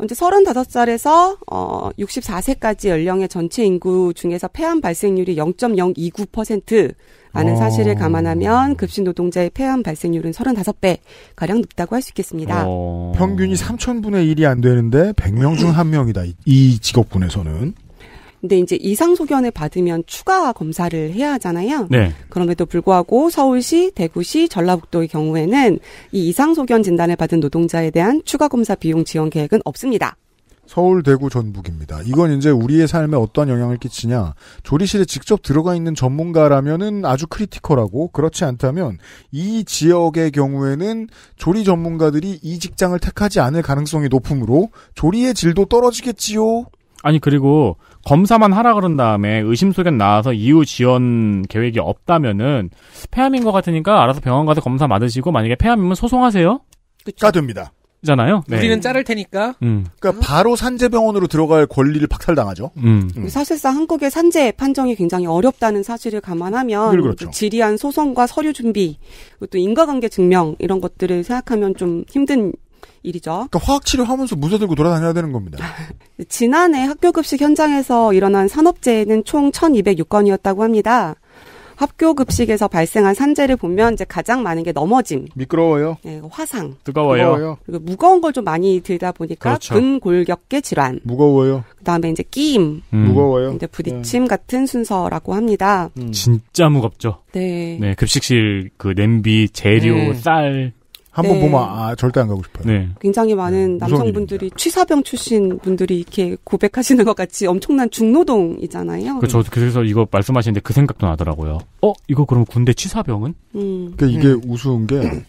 이제 35살에서 어 64세까지 연령의 전체 인구 중에서 폐암 발생률이 0.029%라는 오. 어. 사실을 감안하면 급신 노동자의 폐암 발생률은 35배 가량 높다고 할 수 있겠습니다. 오. 어. 평균이 3 0분의 1이 안 되는데 100명 중 1명이다. 이 직업군에서는. 근데 이제 이상 소견을 받으면 추가 검사를 해야 하잖아요. 네. 그럼에도 불구하고 서울시, 대구시, 전라북도의 경우에는 이 이상 소견 진단을 받은 노동자에 대한 추가 검사 비용 지원 계획은 없습니다. 서울, 대구, 전북입니다. 이건 이제 우리의 삶에 어떤 영향을 끼치냐. 조리실에 직접 들어가 있는 전문가라면은 아주 크리티컬하고 그렇지 않다면 이 지역의 경우에는 조리 전문가들이 이 직장을 택하지 않을 가능성이 높으므로 조리의 질도 떨어지겠지요. 아니 그리고 검사만 하라 그런 다음에 의심 소견 나와서 이후 지원 계획이 없다면은 폐암인 것 같으니까 알아서 병원 가서 검사 받으시고 만약에 폐암이면 소송하세요. 가 됩니다. 잖아요. 네. 우리는 자를 테니까. 음. 그러니까 음. 바로 산재병원으로 들어갈 권리를 박탈당하죠. 음. 음. 음. 사실상 한국의 산재 판정이 굉장히 어렵다는 사실을 감안하면 그렇죠. 그 질의한 소송과 서류 준비, 또 인과관계 증명 이런 것들을 생각하면 좀 힘든 일이죠. 그러니까 화학치료하면서 문서 들고 돌아다녀야 되는 겁니다. 지난해 학교급식 현장에서 일어난 산업재해는 총 1206건이었다고 합니다. 학교 급식에서 발생한 산재를 보면 이제 가장 많은 게 넘어짐, 미끄러워요, 네, 화상, 뜨거워요. 뜨거워요. 그리고 무거운 걸 좀 많이 들다 보니까 그렇죠. 근골격계 질환, 무거워요. 그다음에 이제 끼임, 음. 무거워요. 이제 부딪힘 네. 같은 순서라고 합니다. 음. 진짜 무겁죠. 네. 네, 급식실 그 냄비, 재료, 네. 쌀 한번 네. 보면 아 절대 안 가고 싶어요. 네. 굉장히 많은 네, 남성분들이 취사병 출신 분들이 이렇게 고백하시는 것 같이 엄청난 중노동이잖아요. 그, 저 네. 그래서 이거 말씀하시는데 그 생각도 나더라고요. 어 이거 그럼 군대 취사병은? 음. 그러니까 이게 음. 우스운 게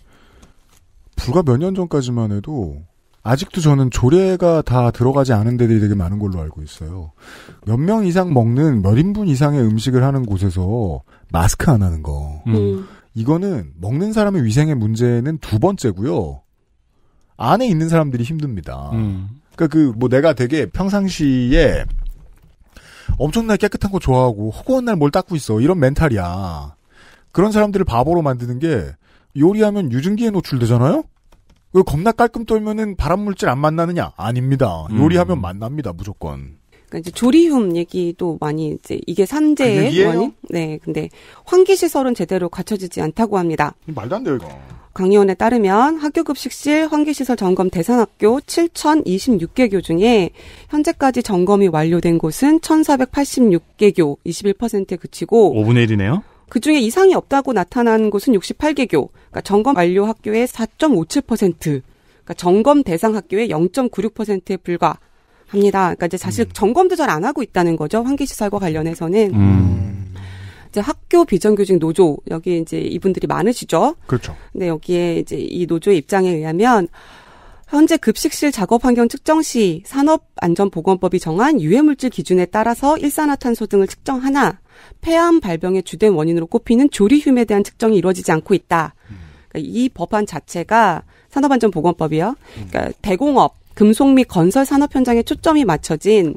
불과 몇 년 전까지만 해도 아직도 저는 조례가 다 들어가지 않은 데들이 되게 많은 걸로 알고 있어요. 몇 명 이상 먹는 몇 인분 이상의 음식을 하는 곳에서 마스크 안 하는 거. 음. 음. 이거는 먹는 사람의 위생의 문제는 두 번째고요. 안에 있는 사람들이 힘듭니다. 음. 그까그뭐 그러니까 내가 되게 평상시에 엄청나게 깨끗한 거 좋아하고 허구한 날 뭘 닦고 있어 이런 멘탈이야. 그런 사람들을 바보로 만드는 게 요리하면 유증기에 노출되잖아요. 왜 겁나 깔끔 떨면은 발암물질 안 만나느냐? 아닙니다. 음. 요리하면 만납니다, 무조건. 그러니까 이제 조리흉 얘기도 많이 이제 이게 산재의 그 원인? 네, 근데 환기 시설은 제대로 갖춰지지 않다고 합니다. 말도 안 돼요, 이거. 강의원에 따르면 학교급식실 환기시설 점검 대상학교 7,026개교 중에 현재까지 점검이 완료된 곳은 1,486개교 21%에 그치고 5분의 1이네요. 그 중에 이상이 없다고 나타난 곳은 68개교, 그러니까 점검 완료 학교의 4.57%, 그러니까 점검 대상 학교의 0.96%에 불과 합니다. 그러니까 이제 사실 음. 점검도 잘 안 하고 있다는 거죠. 환기시설과 관련해서는. 음. 이제 학교 비정규직 노조 여기 이제 이분들이 많으시죠. 그렇죠. 근데 여기에 이제 이 노조의 입장에 의하면 현재 급식실 작업 환경 측정 시 산업안전보건법이 정한 유해물질 기준에 따라서 일산화탄소 등을 측정하나 폐암 발병의 주된 원인으로 꼽히는 조리흉에 대한 측정이 이루어지지 않고 있다. 음. 그러니까 이 법안 자체가 산업안전보건법이요. 그러니까 대공업 금속 및 건설 산업 현장에 초점이 맞춰진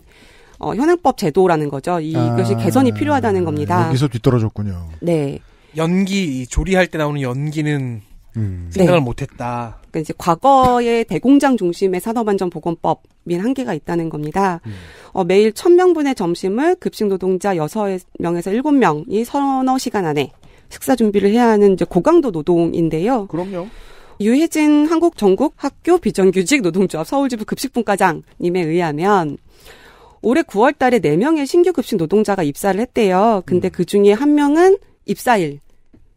어, 현행법 제도라는 거죠. 이것이 아, 개선이 필요하다는 겁니다. 여기서 뒤떨어졌군요. 네. 연기 조리할 때 나오는 연기는 음. 생각을 네. 못했다. 그러니까 이제 과거의 대공장 중심의 산업안전보건법 민 한계가 있다는 겁니다. 음. 어, 매일 천명분의 점심을 급식 노동자 여섯 명에서 일곱 명이 서너 시간 안에 식사 준비를 해야 하는 이제 고강도 노동인데요. 그럼요. 유희진 한국 전국 학교 비정규직 노동조합 서울지부 급식분과장님에 의하면 올해 9월 달에 4명의 신규 급식 노동자가 입사를 했대요. 근데 음. 그 중에 한 명은 입사일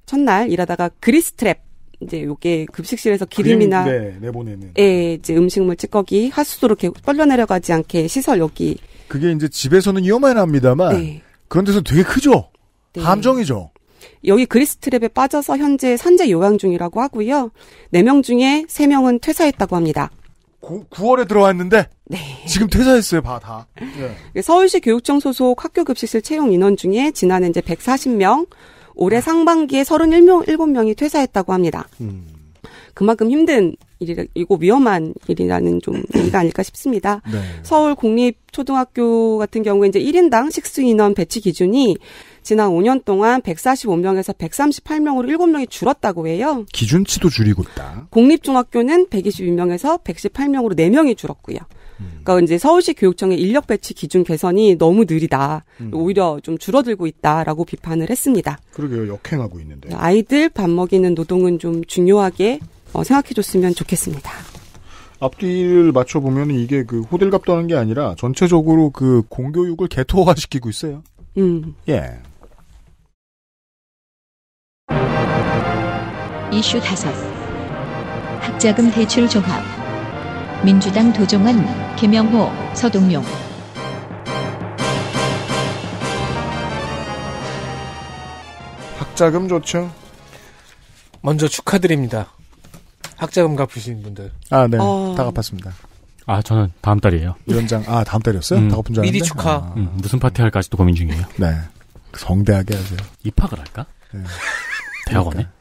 첫날 일하다가 그리스트랩 이제 요게 급식실에서 기름이나 그림, 네, 내보내는 예, 이제 음식물 찌꺼기 하수도로 이렇게 떨려 내려가지 않게 시설 여기 그게 이제 집에서는 위험해납니다만 네. 그런 데서 되게 크죠. 네. 함정이죠. 여기 그리스 트랩에 빠져서 현재 산재 요양 중이라고 하고요. 4명 중에 3명은 퇴사했다고 합니다. 9, 9월에 들어왔는데 네. 지금 퇴사했어요, 봐, 다. 네. 네. 그 서울시 교육청 소속 학교 급식실 채용 인원 중에 지난해 이제 140명, 올해 아. 상반기에 31명, 7명이 퇴사했다고 합니다. 음. 그만큼 힘든 일이고 위험한 일이라는 좀 얘기가 아닐까 싶습니다. 네. 서울 공립 초등학교 같은 경우에 이제 1인당 식수 인원 배치 기준이 지난 5년 동안 145명에서 138명으로 7명이 줄었다고 해요. 기준치도 줄이고 있다. 공립중학교는 122명에서 118명으로 4명이 줄었고요. 그러니까 이제 서울시 교육청의 인력 배치 기준 개선이 너무 느리다. 음. 오히려 좀 줄어들고 있다라고 비판을 했습니다. 그러게요. 역행하고 있는데. 아이들 밥 먹이는 노동은 좀 중요하게 어, 생각해 줬으면 좋겠습니다. 앞뒤를 맞춰보면 이게 그 호들갑 떠는 게 아니라 전체적으로 그 공교육을 개토화시키고 있어요. 음. 예. 이슈 5. 학자금 대출 종합 민주당 도종환, 김영호 서동용. 학자금 좋죠. 먼저 축하드립니다. 학자금 갚으신 분들. 아, 네. 어... 다 갚았습니다. 아, 저는 다음 달이에요. 위원장, 아, 다음 달이었어요? 음, 다 갚은 줄 알았는데. 미리 축하. 아. 음, 무슨 파티 할까 아직도 고민 중이에요. 네. 성대하게 하세요. 입학을 할까? 네. 대학원에? 그러니까.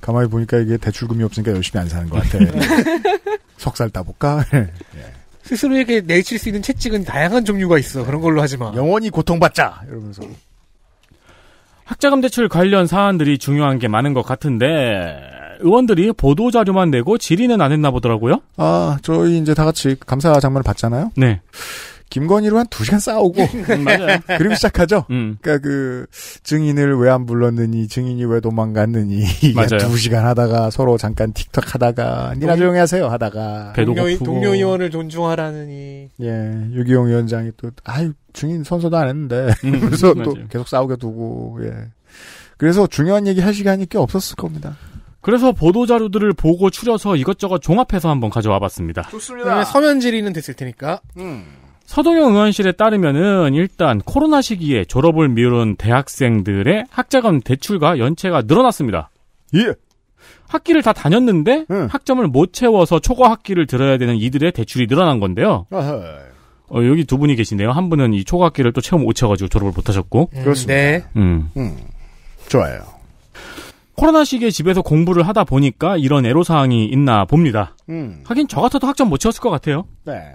가만히 보니까 이게 대출금이 없으니까 열심히 안 사는 것 같아. 네. 석살 따볼까? 예. 스스로에게 내칠 수 있는 채찍은 다양한 종류가 있어. 그런 걸로 하지 마. 영원히 고통받자. 이러면서. 학자금 대출 관련 사안들이 중요한 게 많은 것 같은데 의원들이 보도 자료만 내고 질의는 안 했나 보더라고요. 아, 저희 이제 다 같이 감사 장면을 봤잖아요. 네. 김건희로 한 두 시간 싸우고 음, 그리고 시작하죠. 음. 그러니까 그 증인을 왜 안 불렀느니 증인이 왜 도망갔느니 맞두 시간 하다가 서로 잠깐 틱톡 하다가 니나 조용히 하세요 하다가 동료, 고 동료 의원을 존중하라느니 예 유기용 위원장이 또 아유 증인 선서도 안 했는데 음, 음 그래서 또 계속 싸우게 두고 예 그래서 중요한 얘기 할 시간이 꽤 없었을 겁니다. 그래서 보도 자료들을 보고 추려서 이것저것 종합해서 한번 가져와 봤습니다. 좋습니다. 네, 서면 질의는 됐을 테니까. 음. 서동영 의원실에 따르면은 일단 코로나 시기에 졸업을 미룬 대학생들의 학자금 대출과 연체가 늘어났습니다. 예. 학기를 다 다녔는데 응. 예. 학점을 못 채워서 초과 학기를 들어야 되는 이들의 대출이 늘어난 건데요. 어, 여기 두 분이 계신데요한 분은 이 초과 학기를 또 채워 못 채워가지고 졸업을 못하셨고. 음, 그렇습니다. 네. 음. 음. 좋아요. 코로나 시기에 집에서 공부를 하다 보니까 이런 애로사항이 있나 봅니다. 음. 하긴 저 같아도 학점 못 채웠을 것 같아요. 네.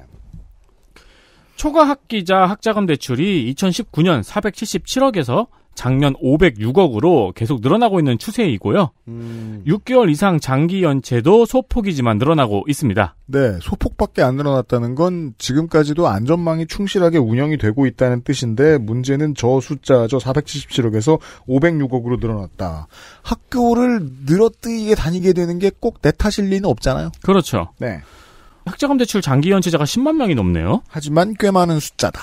초과학기자 학자금 대출이 2019년 477억에서 작년 506억으로 계속 늘어나고 있는 추세이고요. 음. 6개월 이상 장기 연체도 소폭이지만 늘어나고 있습니다. 네, 소폭밖에 안 늘어났다는 건 지금까지도 안전망이 충실하게 운영이 되고 있다는 뜻인데 문제는 저 숫자죠. 477억에서 506억으로 늘어났다. 학교를 늘어뜨이게 다니게 되는 게 꼭 내 탓일 리는 없잖아요. 그렇죠. 네. 학자금 대출 장기 연체자가 10만 명이 넘네요. 하지만 꽤 많은 숫자다.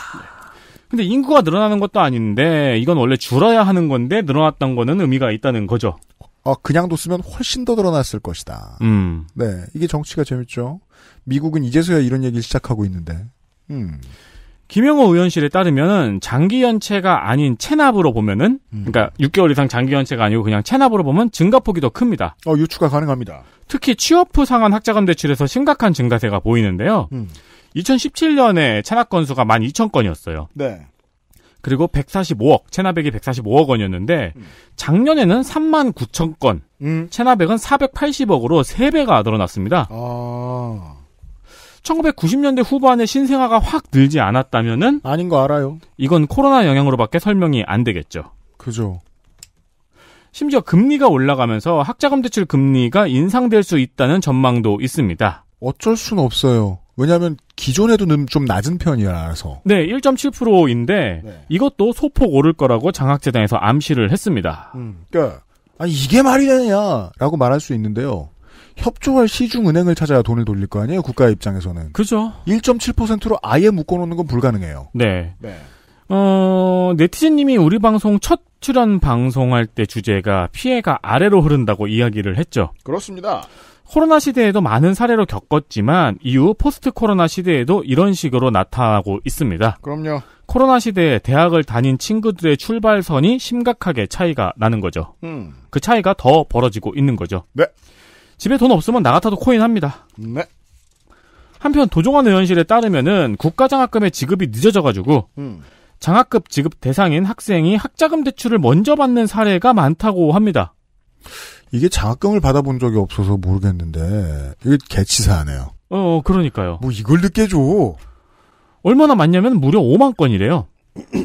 근데 인구가 늘어나는 것도 아닌데 이건 원래 줄어야 하는 건데 늘어났던 거는 의미가 있다는 거죠. 어, 그냥 뒀으면 훨씬 더 늘어났을 것이다. 음. 네, 이게 정치가 재밌죠. 미국은 이제서야 이런 얘기를 시작하고 있는데. 음. 김영호 의원실에 따르면은 장기 연체가 아닌 체납으로 보면은 음. 그러니까 6개월 이상 장기 연체가 아니고 그냥 체납으로 보면 증가폭이 더 큽니다. 어, 유추가 가능합니다. 특히 취업 후 상환 학자금 대출에서 심각한 증가세가 보이는데요. 음. 2017년에 체납 건수가 12,000건이었어요. 네. 그리고 145억, 체납액이 145억 원이었는데 음. 작년에는 3만 9천 건, 음. 체납액은 480억으로 3배가 늘어났습니다. 아... 1990년대 후반에 신생아가 확 늘지 않았다면은 아닌 거 알아요. 이건 코로나 영향으로밖에 설명이 안 되겠죠. 그죠. 심지어 금리가 올라가면서 학자금 대출 금리가 인상될 수 있다는 전망도 있습니다. 어쩔 수는 없어요. 왜냐하면 기존에도 좀 낮은 편이라서. 네, 1.7%인데 네. 이것도 소폭 오를 거라고 장학재단에서 암시를 했습니다. 음, 그러니까 아니, 이게 말이 되냐라고 말할 수 있는데요. 협조할 시중은행을 찾아야 돈을 돌릴 거 아니에요? 국가의 입장에서는. 그죠. 1.7%로 아예 묶어놓는 건 불가능해요. 네. 네. 어, 네티즌님이 우리 방송 첫 출연 방송할 때 주제가 피해가 아래로 흐른다고 이야기를 했죠. 그렇습니다. 코로나 시대에도 많은 사례로 겪었지만 이후 포스트 코로나 시대에도 이런 식으로 나타나고 있습니다. 그럼요. 코로나 시대에 대학을 다닌 친구들의 출발선이 심각하게 차이가 나는 거죠. 음. 그 차이가 더 벌어지고 있는 거죠. 네. 집에 돈 없으면 나 같아도 코인 합니다. 네. 한편 도종환 의원실에 따르면은 국가장학금의 지급이 늦어져가지고 음. 장학금 지급 대상인 학생이 학자금 대출을 먼저 받는 사례가 많다고 합니다. 이게 장학금을 받아본 적이 없어서 모르겠는데 이게 개치사하네요. 어, 어, 그러니까요. 뭐 이걸 늦게 줘. 얼마나 많냐면 무려 5만 건이래요.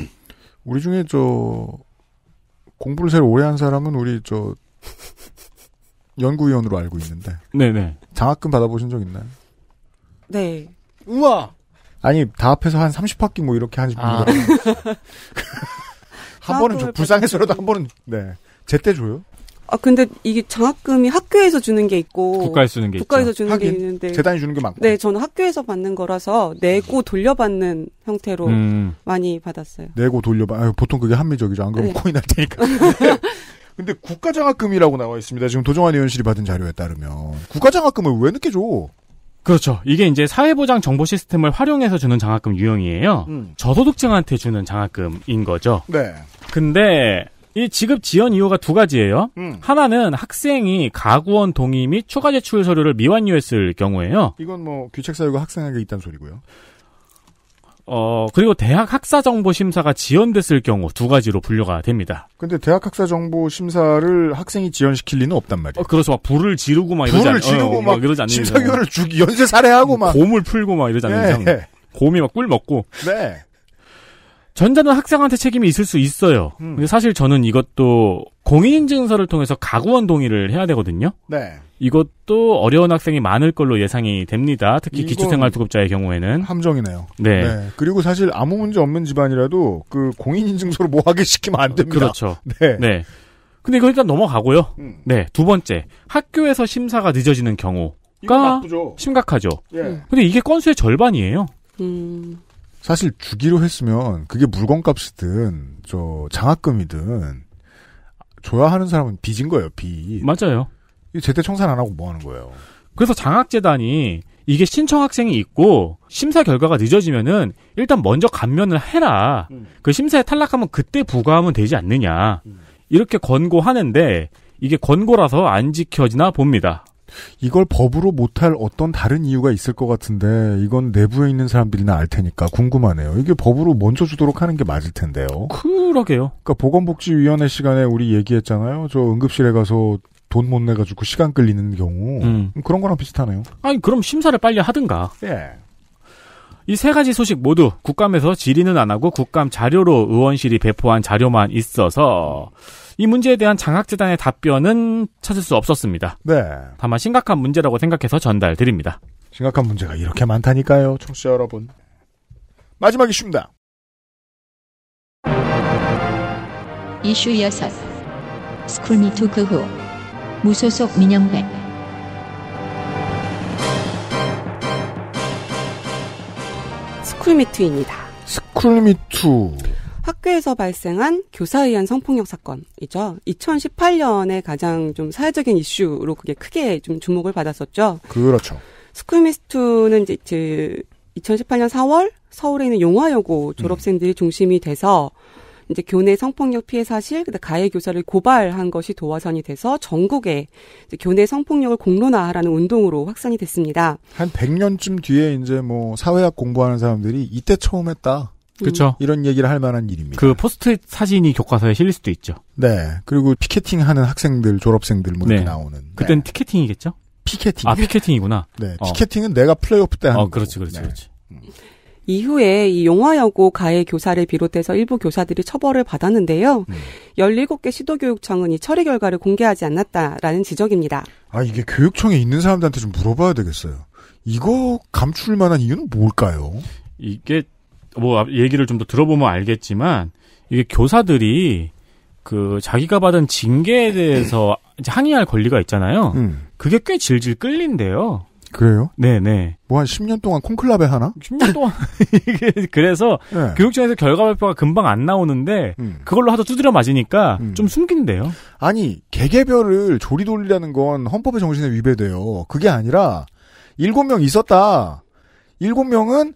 우리 중에 저 공부를 제일 오래 한 사람은 우리 저 연구위원으로 알고 있는데. 네네. 장학금 받아보신 적 있나요? 네. 우와! 아니, 다 합해서 한 30학기 뭐 이렇게 하는 아. 한 번은 좀 불쌍해서라도 한 번은, 네. 제때 줘요? 아, 근데 이게 장학금이 학교에서 주는 게 있고. 국가에서 주는 게 국가에서 있죠. 주는 하긴, 게 있는데. 재단이 주는 게 많고. 네, 저는 학교에서 받는 거라서 내고 음. 돌려받는 형태로 음. 많이 받았어요. 내고 돌려받, 아 보통 그게 합리적이죠. 안 그러면 네. 코인 할 테니까. 근데 국가장학금이라고 나와 있습니다. 지금 도정환 의원실이 받은 자료에 따르면 국가장학금을 왜 늦게 줘? 그렇죠. 이게 이제 사회보장 정보 시스템을 활용해서 주는 장학금 유형이에요. 음. 저소득층한테 주는 장학금인 거죠. 네. 근데 이 지급 지연 이유가 두 가지예요. 음. 하나는 학생이 가구원 동의 및 추가 제출 서류를 미완료했을 경우에요. 이건 뭐 규책 사유가 학생에게 있다는 소리고요. 어, 그리고 대학 학사 정보 심사가 지연됐을 경우 두 가지로 분류가 됩니다. 근데 대학 학사 정보 심사를 학생이 지연시킬 리는 없단 말이에요. 어, 그래서 그렇죠. 막 불을 지르고 막 이러지 지르고 어, 어, 막, 막 이러지 않는 심사위원을 죽 연쇄 살해하고 막 곰을 풀고 막 이러지 않는 네. 이상 곰이 막 꿀 먹고 네. 전자는 학생한테 책임이 있을 수 있어요. 음. 근데 사실 저는 이것도 공인인증서를 통해서 가구원 동의를 해야 되거든요. 네. 이것도 어려운 학생이 많을 걸로 예상이 됩니다. 특히 기초생활수급자의 경우에는 함정이네요. 네. 네. 그리고 사실 아무 문제 없는 집안이라도 그 공인인증서로 뭐 하게 시키면 안 됩니다. 그렇죠. 네. 네. 근데 이거 일단 넘어가고요. 음. 네. 두 번째 학교에서 심사가 늦어지는 경우가 심각하죠. 예. 근데 이게 건수의 절반이에요. 음. 사실 주기로 했으면 그게 물건값이든 저 장학금이든 줘야 하는 사람은 빚인 거예요 빚. 맞아요. 제때 청산 안 하고 뭐 하는 거예요. 그래서 장학재단이 이게 신청 학생이 있고 심사 결과가 늦어지면은 일단 먼저 감면을 해라. 음. 그 심사에 탈락하면 그때 부과하면 되지 않느냐. 음. 이렇게 권고하는데 이게 권고라서 안 지켜지나 봅니다. 이걸 법으로 못할 어떤 다른 이유가 있을 것 같은데 이건 내부에 있는 사람들이나 알 테니까 궁금하네요. 이게 법으로 먼저 주도록 하는 게 맞을 텐데요. 그러게요. 그러니까 보건복지위원회 시간에 우리 얘기했잖아요. 저 응급실에 가서 돈 못 내가지고 시간 끌리는 경우 음. 음. 그런 거랑 비슷하네요. 아니 그럼 심사를 빨리 하든가. 예. 이 세 가지 소식 모두 국감에서 질의는 안 하고 국감 자료로 의원실이 배포한 자료만 있어서. 음. 이 문제에 대한 장학재단의 답변은 찾을 수 없었습니다. 네. 다만 심각한 문제라고 생각해서 전달드립니다. 심각한 문제가 이렇게 많다니까요, 청취자 여러분. 마지막 이슈입니다. 이슈 6. 스쿨미투 그 후 무소속 민영배 스쿨미투입니다. 스쿨미투. 학교에서 발생한 교사에 의한 성폭력 사건이죠. 2018년에 가장 좀 사회적인 이슈로 그게 크게 좀 주목을 받았었죠. 그렇죠. 스쿨미스투는 이제 그 2018년 4월 서울에 있는 용화여고 음. 졸업생들이 음. 중심이 돼서 이제 교내 성폭력 피해 사실, 그다음 가해 교사를 고발한 것이 도화선이 돼서 전국에 교내 성폭력을 공론화하라는 운동으로 확산이 됐습니다. 한 100년쯤 뒤에 이제 뭐 사회학 공부하는 사람들이 이때 처음 했다. 그렇죠. 이런 얘기를 할 만한 일입니다. 그 포스트잇 사진이 교과서에 실릴 수도 있죠. 네. 그리고 피켓팅하는 학생들, 졸업생들 뭐 이렇게 네. 나오는. 그땐 네. 티켓팅이겠죠? 피켓팅. 아 피켓팅이구나. 네. 어. 티켓팅은 내가 플레이오프 때 하는. 거. 어, 그렇지, 그렇지, 네. 그렇지. 음. 이후에 이 용화여고 가해 교사를 비롯해서 일부 교사들이 처벌을 받았는데요. 음. 17개 시도교육청은 이 처리 결과를 공개하지 않았다라는 지적입니다. 아, 이게 교육청에 있는 사람들한테 좀 물어봐야 되겠어요. 이거 감출 만한 이유는 뭘까요? 이게 뭐 얘기를 좀 더 들어보면 알겠지만 이게 교사들이 그 자기가 받은 징계에 대해서 음. 항의할 권리가 있잖아요. 음. 그게 꽤 질질 끌린대요. 그래요? 네네. 뭐 한 10년 동안 콩클럽에 하나? 10년 동안. 이게 그래서 네. 교육청에서 결과 발표가 금방 안 나오는데 음. 그걸로 하도 두드려 맞으니까 음. 좀 숨긴대요. 아니 개개별을 조리 돌리라는 건 헌법의 정신에 위배돼요. 그게 아니라 7명 있었다. 7명은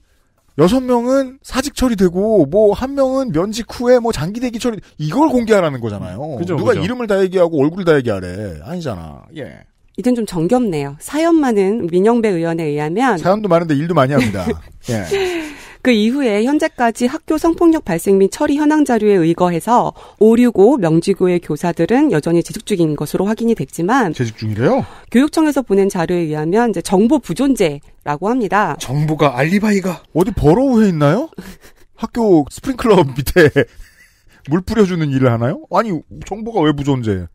여섯 명은 사직 처리되고 뭐 한 명은 면직 후에 뭐 장기 대기 처리 이걸 공개하라는 거잖아요. 그죠, 누가 그죠. 이름을 다 얘기하고 얼굴 다 얘기하래 아니잖아. 예. 이젠 좀 정겹네요. 사연 많은 민영배 의원에 의하면 사연도 많은데 일도 많이 합니다. 예. 그 이후에 현재까지 학교 성폭력 발생 및 처리 현황 자료에 의거해서 565명지구의 교사들은 여전히 재직 중인 것으로 확인이 됐지만 재직 중이래요? 교육청에서 보낸 자료에 의하면 이제 정보 부존재라고 합니다. 정보가 알리바이가 어디 버러우에 있나요? 학교 스프링클러 밑에 물 뿌려주는 일을 하나요? 아니 정보가 왜 부존재?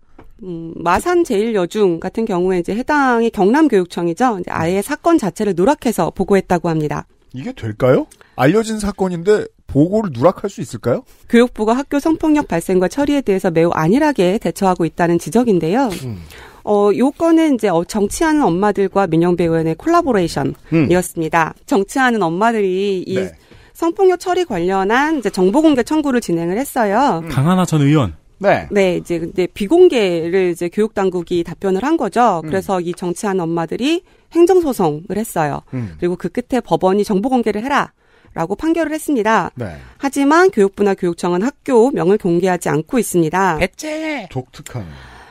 음, 마산 제일여중 같은 경우에 이제 해당이 경남교육청이죠. 아예 사건 자체를 누락해서 보고했다고 합니다. 이게 될까요? 알려진 사건인데 보고를 누락할 수 있을까요? 교육부가 학교 성폭력 발생과 처리에 대해서 매우 안일하게 대처하고 있다는 지적인데요. 음. 어, 요건은 이제 어, 정치하는 엄마들과 민영배우연의 콜라보레이션이었습니다. 음. 정치하는 엄마들이 이 네. 성폭력 처리 관련한 이제 정보공개 청구를 진행을 했어요. 음. 강하나 전 의원. 네. 네, 이제 근데 비공개를 이제 교육당국이 답변을 한 거죠. 그래서 음. 이 정치하는 엄마들이 행정소송을 했어요. 음. 그리고 그 끝에 법원이 정보 공개를 해라. 라고 판결을 했습니다. 네. 하지만 교육부나 교육청은 학교 명을 공개하지 않고 있습니다. 배째 독특한.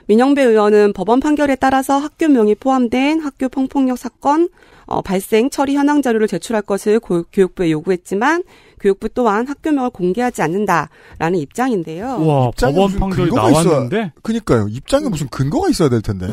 민영배 의원은 법원 판결에 따라서 학교명이 포함된 학교 폭력력 사건 어, 발생 처리 현황 자료를 제출할 것을 고, 교육부에 요구했지만 교육부 또한 학교명을 공개하지 않는다라는 입장인데요. 와, 법원 판결이 나왔는데? 있어야, 그니까요. 입장에 무슨 근거가 있어야 될 텐데.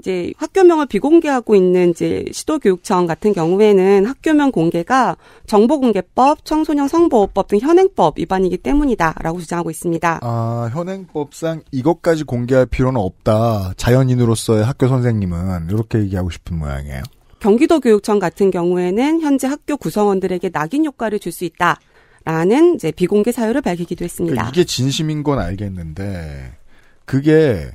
이제 학교명을 비공개하고 있는 이제 시도교육청 같은 경우에는 학교명 공개가 정보공개법, 청소년 성보호법 등 현행법 위반이기 때문이다라고 주장하고 있습니다. 아, 현행법상 이것까지 공개할 필요는 없다. 자연인으로서의 학교 선생님은 이렇게 얘기하고 싶은 모양이에요. 경기도 교육청 같은 경우에는 현재 학교 구성원들에게 낙인 효과를 줄 수 있다. 라는 이제 비공개 사유를 밝히기도 했습니다. 이게 진심인 건 알겠는데 그게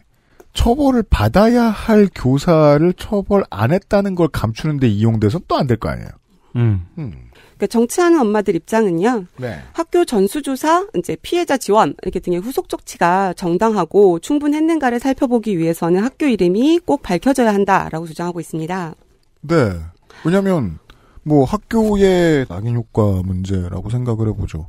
처벌을 받아야 할 교사를 처벌 안 했다는 걸 감추는데 이용돼서 또 안 될 거 아니에요. 음. 음. 그러니까 정치하는 엄마들 입장은요. 네. 학교 전수조사, 이제 피해자 지원 이렇게 등의 후속 조치가 정당하고 충분했는가를 살펴보기 위해서는 학교 이름이 꼭 밝혀져야 한다라고 주장하고 있습니다. 네. 왜냐하면 뭐 학교의 낙인 효과 문제라고 생각을 해보죠.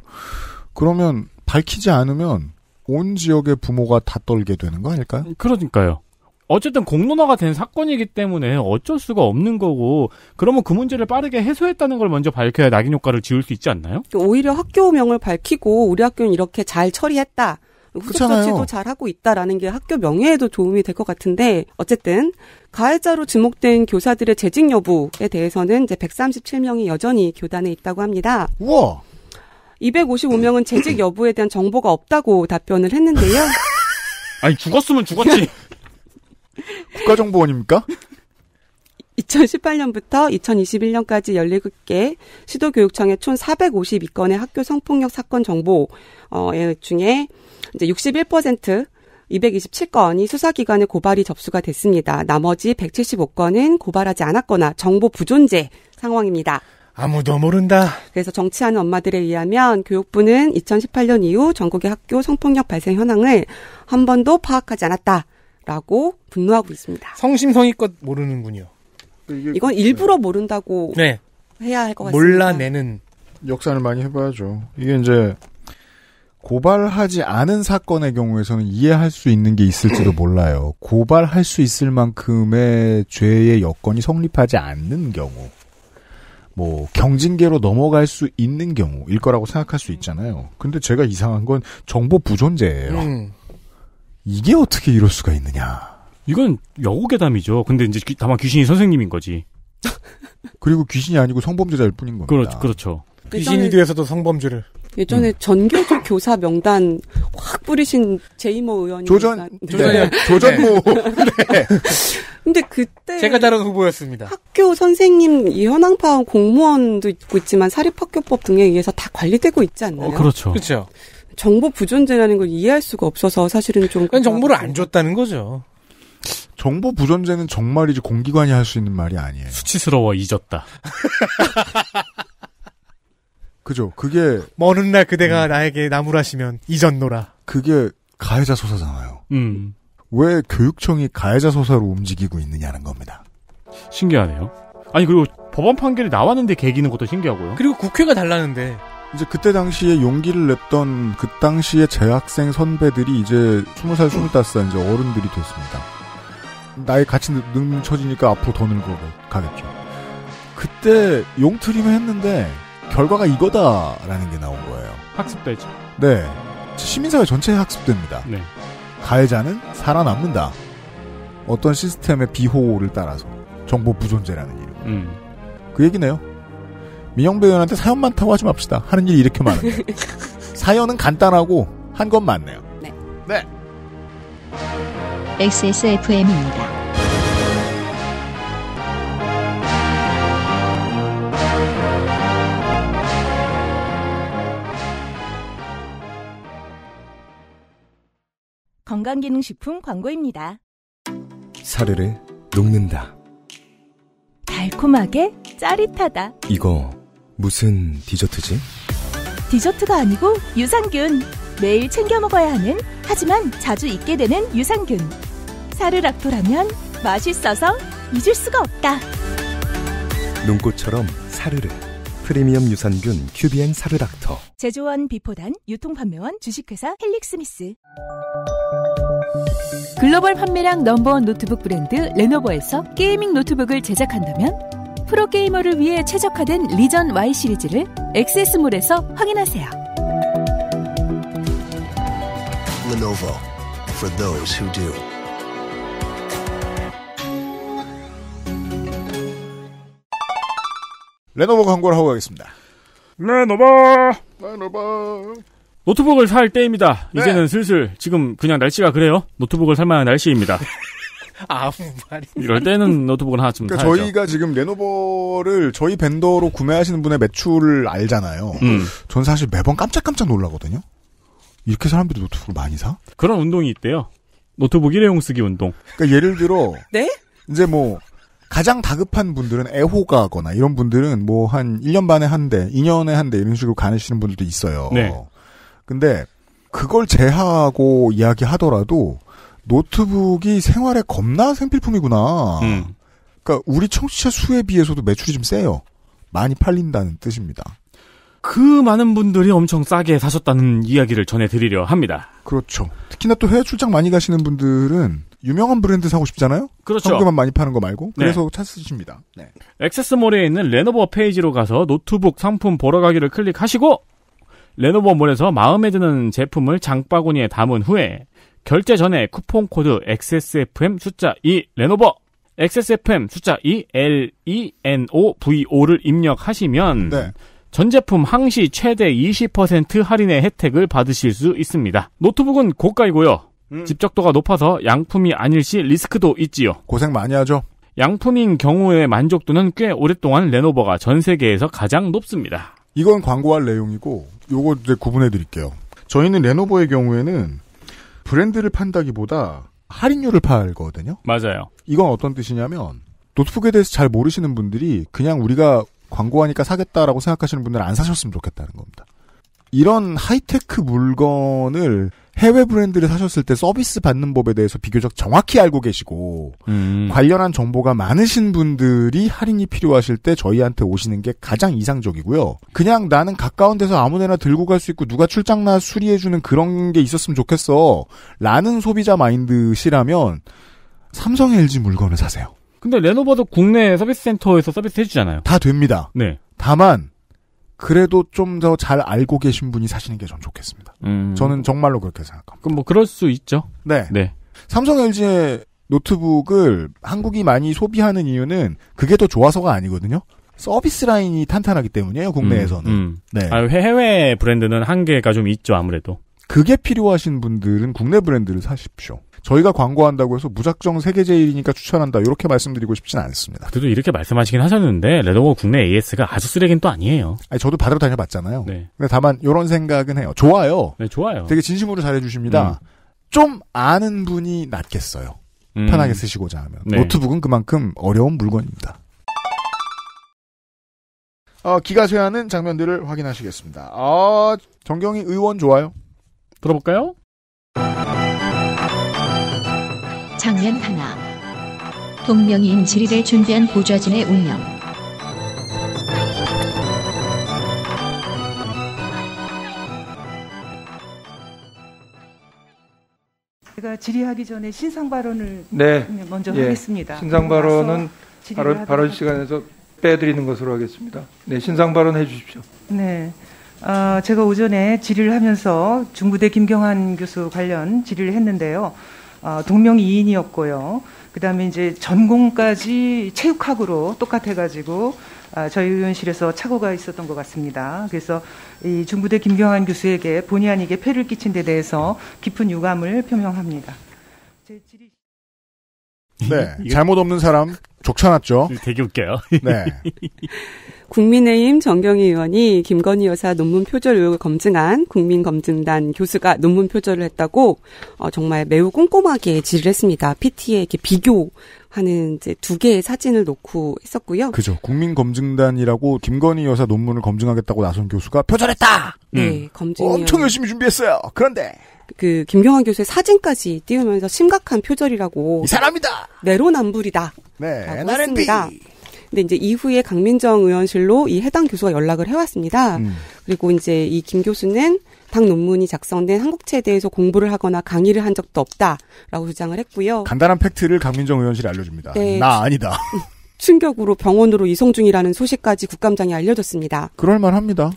그러면 밝히지 않으면 온 지역의 부모가 다 떨게 되는 거 아닐까요? 그러니까요. 어쨌든 공론화가 된 사건이기 때문에 어쩔 수가 없는 거고 그러면 그 문제를 빠르게 해소했다는 걸 먼저 밝혀야 낙인 효과를 지울 수 있지 않나요? 오히려 학교명을 밝히고 우리 학교는 이렇게 잘 처리했다. 후속 조치도 잘 하고 있다라는 게 학교 명예에도 도움이 될 것 같은데 어쨌든 가해자로 지목된 교사들의 재직 여부에 대해서는 이제 137명이 여전히 교단에 있다고 합니다. 우와. 255명은 재직 여부에 대한 정보가 없다고 답변을 했는데요. 아니 죽었으면 죽었지. 국가정보원입니까? 2018년부터 2021년까지 17개 시도교육청의 총 452건의 학교 성폭력 사건 정보 어, 중에 이제 61% 227건이 수사기관에 고발이 접수가 됐습니다. 나머지 175건은 고발하지 않았거나 정보 부존재 상황입니다. 아무도 모른다. 그래서 정치하는 엄마들에 의하면 교육부는 2018년 이후 전국의 학교 성폭력 발생 현황을 한 번도 파악하지 않았다라고 분노하고 있습니다. 성심성의껏 모르는군요. 그 이건 그 일부러 모른다고 네. 해야 할 것 같습니다. 몰라내는 역사를 많이 해봐야죠. 이게 이제 고발하지 않은 사건의 경우에서는 이해할 수 있는 게 있을지도 몰라요. 고발할 수 있을 만큼의 죄의 여건이 성립하지 않는 경우. 뭐 경징계로 넘어갈 수 있는 경우일 거라고 생각할 수 있잖아요. 근데 제가 이상한 건 정보 부존재예요. 음. 이게 어떻게 이럴 수가 있느냐? 이건 여고괴담이죠. 근데 이제 귀, 다만 귀신이 선생님인 거지. 그리고 귀신이 아니고 성범죄자일 뿐인 겁니다. 그렇, 그렇죠. 그렇죠. 그 귀신이 돼서도 성범죄를. 예전에 음. 전교조 교사 명단 확 뿌리신 제이모 의원이 조전 네. 네. 조전모 네. 네. 근데 그때 제가 다른 후보였습니다. 학교 선생님 현황파원 공무원도 있고 있지만 사립학교법 등에 의해서 다 관리되고 있지 않나요? 어, 그렇죠. 그렇죠. 정보 부존재라는 걸 이해할 수가 없어서 사실은 좀 정보를 안 줬다는 거죠. 정보 부존재는 정말이지 공기관이 할 수 있는 말이 아니에요. 수치스러워 잊었다. 그죠. 그게 먼 훗날 그대가 음. 나에게 나무라시면 이전노라. 그게 가해자 소사잖아요. 음. 왜 교육청이 가해자 소사로 움직이고 있느냐는 겁니다. 신기하네요. 아니 그리고 법원 판결이 나왔는데 개기는 것도 신기하고요. 그리고 국회가 달라는데 이제 그때 당시에 용기를 냈던 그 당시에 재학생 선배들이 이제 20살, 25살 이제 어른들이 됐습니다. 나이 같이 늙쳐지니까 앞으로 더 늙어가겠죠. 그때 용트림 을 했는데 결과가 이거다라는 게 나온 거예요. 학습되죠. 네. 시민사회 전체에 학습됩니다. 네. 가해자는 살아남는다. 어떤 시스템의 비호를 따라서 정보 부존재라는 이름. 음. 그 얘기네요. 민영배 의원한테 사연 많다고 하지 맙시다. 하는 일이 이렇게 많은데. 사연은 간단하고 한건 많네요. 네. 네. XSFM입니다. 건강기능식품 광고입니다. 사르르 녹는다. 달콤하게 짜릿하다. 이거 무슨 디저트지? 디저트가 아니고 유산균. 매일 챙겨 먹어야 하는 하지만 자주 잊게 되는 유산균. 사르락토라면 맛있어서 잊을 수가 없다. 눈꽃처럼 사르르. 프리미엄 유산균 큐비엔 사르락토 제조원 비포단 유통판매원 주식회사 헬릭스미스 글로벌 판매량 넘버원 노트북 브랜드 레노버에서 게이밍 노트북을 제작한다면 프로게이머를 위해 최적화된 리전 Y 시리즈를 액세스몰에서 확인하세요. Lenovo for those who do. 레노버 광고를 하고 가겠습니다. 레노버! 레노버! 노트북을 살 때입니다. 네. 이제는 슬슬 지금 그냥 날씨가 그래요. 노트북을 살 만한 날씨입니다. 아무 말이 이럴 때는 노트북을 하나쯤 그러니까 사야죠. 저희가 지금 레노버를 저희 벤더로 구매하시는 분의 매출을 알잖아요. 음. 전 사실 매번 깜짝깜짝 놀라거든요. 이렇게 사람들이 노트북을 많이 사? 그런 운동이 있대요. 노트북 일회용 쓰기 운동. 그러니까 예를 들어 네? 이제 뭐 가장 다급한 분들은 애호가거나 이런 분들은 뭐 한 1년 반에 한 대, 2년에 한 대 이런 식으로 가시는 분들도 있어요. 네. 근데 그걸 제하고 이야기하더라도 노트북이 생활에 겁나 생필품이구나. 음. 그러니까 우리 청취자 수에 비해서도 매출이 좀 세요. 많이 팔린다는 뜻입니다. 그 많은 분들이 엄청 싸게 사셨다는 이야기를 전해드리려 합니다. 그렇죠. 특히나 또 해외 출장 많이 가시는 분들은 유명한 브랜드 사고 싶잖아요? 그렇죠. 한국만 많이 파는 거 말고. 네. 그래서 네. 찾으십니다. 네. 액세스몰에 있는 레노버 페이지로 가서 노트북 상품 보러 가기를 클릭하시고 레노버 몰에서 마음에 드는 제품을 장바구니에 담은 후에 결제 전에 쿠폰 코드 XSFM 숫자 2 레노버 XSFM 숫자 2 L E N O V O를 입력하시면 네. 전 제품 항시 최대 20% 할인의 혜택을 받으실 수 있습니다. 노트북은 고가이고요. 음. 집적도가 높아서 양품이 아닐 시 리스크도 있지요. 고생 많이 하죠. 양품인 경우의 만족도는 꽤 오랫동안 레노버가 전 세계에서 가장 높습니다. 이건 광고할 내용이고 요거 이제 구분해 드릴게요. 저희는 레노버의 경우에는 브랜드를 판다기보다 할인율을 팔거든요. 맞아요. 이건 어떤 뜻이냐면 노트북에 대해서 잘 모르시는 분들이 그냥 우리가 광고하니까 사겠다라고 생각하시는 분들은 안 사셨으면 좋겠다는 겁니다. 이런 하이테크 물건을 해외 브랜드를 사셨을 때 서비스 받는 법에 대해서 비교적 정확히 알고 계시고 음. 관련한 정보가 많으신 분들이 할인이 필요하실 때 저희한테 오시는 게 가장 이상적이고요. 그냥 나는 가까운 데서 아무데나 들고 갈 수 있고 누가 출장나 수리해주는 그런 게 있었으면 좋겠어. 라는 소비자 마인드시라면 삼성 LG 물건을 사세요. 근데 레노버도 국내 서비스 센터에서 서비스 해주잖아요. 다 됩니다. 네. 다만 그래도 좀 더 잘 알고 계신 분이 사시는 게전 좋겠습니다. 음. 저는 정말로 그렇게 생각합니다. 그럼 뭐 그럴 수 있죠. 네. 네. 삼성 LG의 노트북을 한국이 많이 소비하는 이유는 그게 더 좋아서가 아니거든요. 서비스 라인이 탄탄하기 때문이에요. 국내에서는. 음, 음. 네. 아, 해외 브랜드는 한계가 좀 있죠. 아무래도. 그게 필요하신 분들은 국내 브랜드를 사십시오. 저희가 광고한다고 해서 무작정 세계 제일이니까 추천한다 이렇게 말씀드리고 싶진 않습니다. 그래도 이렇게 말씀하시긴 하셨는데 레더워 국내 AS가 아주 쓰레기는 또 아니에요. 아니, 저도 받으러 다녀봤잖아요. 네. 근데 다만 이런 생각은 해요. 좋아요. 네, 좋아요. 되게 진심으로 잘해주십니다. 음. 좀 아는 분이 낫겠어요. 음. 편하게 쓰시고자 하면 네. 노트북은 그만큼 어려운 물건입니다. 어, 기가 쇠하는 장면들을 확인하시겠습니다. 어, 정경희 의원 좋아요. 들어볼까요? 장면 하나. 동명이인 지리를 준비한 보좌진의 운명. 제가 질의하기 전에 신상 발언을 네. 먼저 예. 하겠습니다. 신상 발언은 발언, 발언 시간에서 빼드리는 것으로 하겠습니다. 네, 신상 발언 해주십시오. 네. 어, 제가 오전에 질의를 하면서 중부대 김경환 교수 관련 질의를 했는데요. 어, 아, 동명이인이었고요. 그다음에 이제 전공까지 체육학으로 똑같아가지고 어, 저희 의원실에서 착오가 있었던 것 같습니다. 그래서 이 중부대 김경환 교수에게 본의 아니게 폐를 끼친 데 대해서 깊은 유감을 표명합니다. 제 질의... 네, 잘못 없는 사람 족쳐놨죠. 되게 웃겨요. 네. 국민의힘 정경희 의원이 김건희 여사 논문 표절 의혹을 검증한 국민검증단 교수가 논문 표절을 했다고 어, 정말 매우 꼼꼼하게 질의를 했습니다. PT에 이렇게 비교 하는 이제 두 개의 사진을 놓고 했었고요. 그죠. 국민검증단이라고 김건희 여사 논문을 검증하겠다고 나선 교수가 표절했다. 네, 음. 검증 엄청 열심히 준비했어요. 그런데 그 김경환 교수의 사진까지 띄우면서 심각한 표절이라고 이 사람이다. 내로남불이다. 네, NRNB. 다 근데 이제 이후에 강민정 의원실로 이 해당 교수가 연락을 해왔습니다. 음. 그리고 이제 이 김 교수는 당 논문이 작성된 한국체에 대해서 공부를 하거나 강의를 한 적도 없다라고 주장을 했고요. 간단한 팩트를 강민정 의원실에 알려줍니다. 네. 나 아니다. 충격으로 병원으로 이송 중이라는 소식까지 국감장이 알려졌습니다. 그럴만합니다.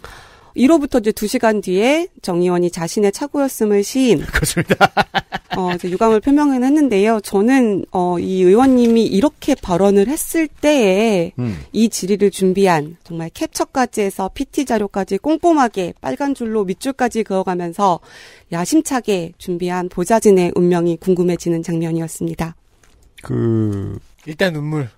이로부터 이제 2시간 뒤에 정 의원이 자신의 착오였음을 시인. 그렇습니다. 어, 이제 유감을 표명은 했는데요. 저는 어, 이 의원님이 이렇게 발언을 했을 때에 음. 이 질의를 준비한 정말 캡처까지 해서 PT 자료까지 꼼꼼하게 빨간 줄로 밑줄까지 그어가면서 야심차게 준비한 보좌진의 운명이 궁금해지는 장면이었습니다. 그 일단 눈물.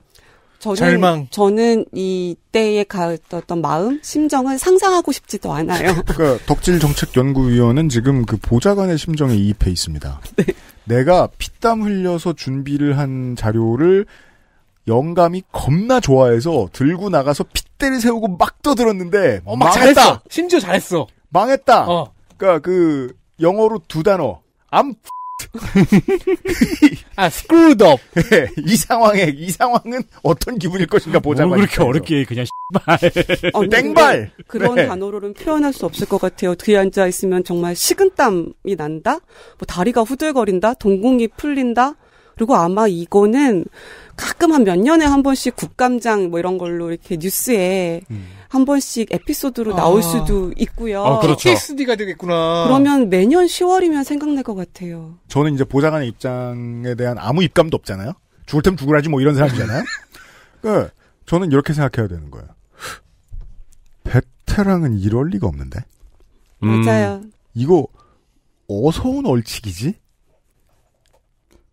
저는, 절망. 저는 이때에 가졌던 마음, 심정은 상상하고 싶지도 않아요. 그러니까 덕질 정책 연구위원은 지금 그 보좌관의 심정에 이입해 있습니다. 네. 내가 피땀 흘려서 준비를 한 자료를 영감이 겁나 좋아해서 들고 나가서 핏대를 세우고 막 떠들었는데 어, 막 망했다. 잘했어. 심지어 잘했어. 망했다. 어. 그러니까 그 영어로 두 단어. 암 아, screwed 네, 이 상황에 이 상황은 어떤 기분일 것인가 보자. 뭘 그렇게 어렵게 그냥 씨발. 어, 땡발. 그런 네. 단어로는 표현할 수 없을 것 같아요. 뒤에 앉아 있으면 정말 식은땀이 난다. 뭐 다리가 후들거린다. 동공이 풀린다. 그리고 아마 이거는 가끔 한 몇 년에 한 번씩 국감장 뭐 이런 걸로 이렇게 뉴스에 음. 한 번씩 에피소드로 나올 아. 수도 있고요. 아, 그렇죠. PTSD가 되겠구나. 그러면 매년 10월이면 생각날 것 같아요. 저는 이제 보좌관의 입장에 대한 아무 입감도 없잖아요. 죽을 템 죽으라지 뭐 이런 사람이잖아요. 그 저는 이렇게 생각해야 되는 거예요. 베테랑은 이럴 리가 없는데. 음. 맞아요. 이거 어서 온 얼치기지?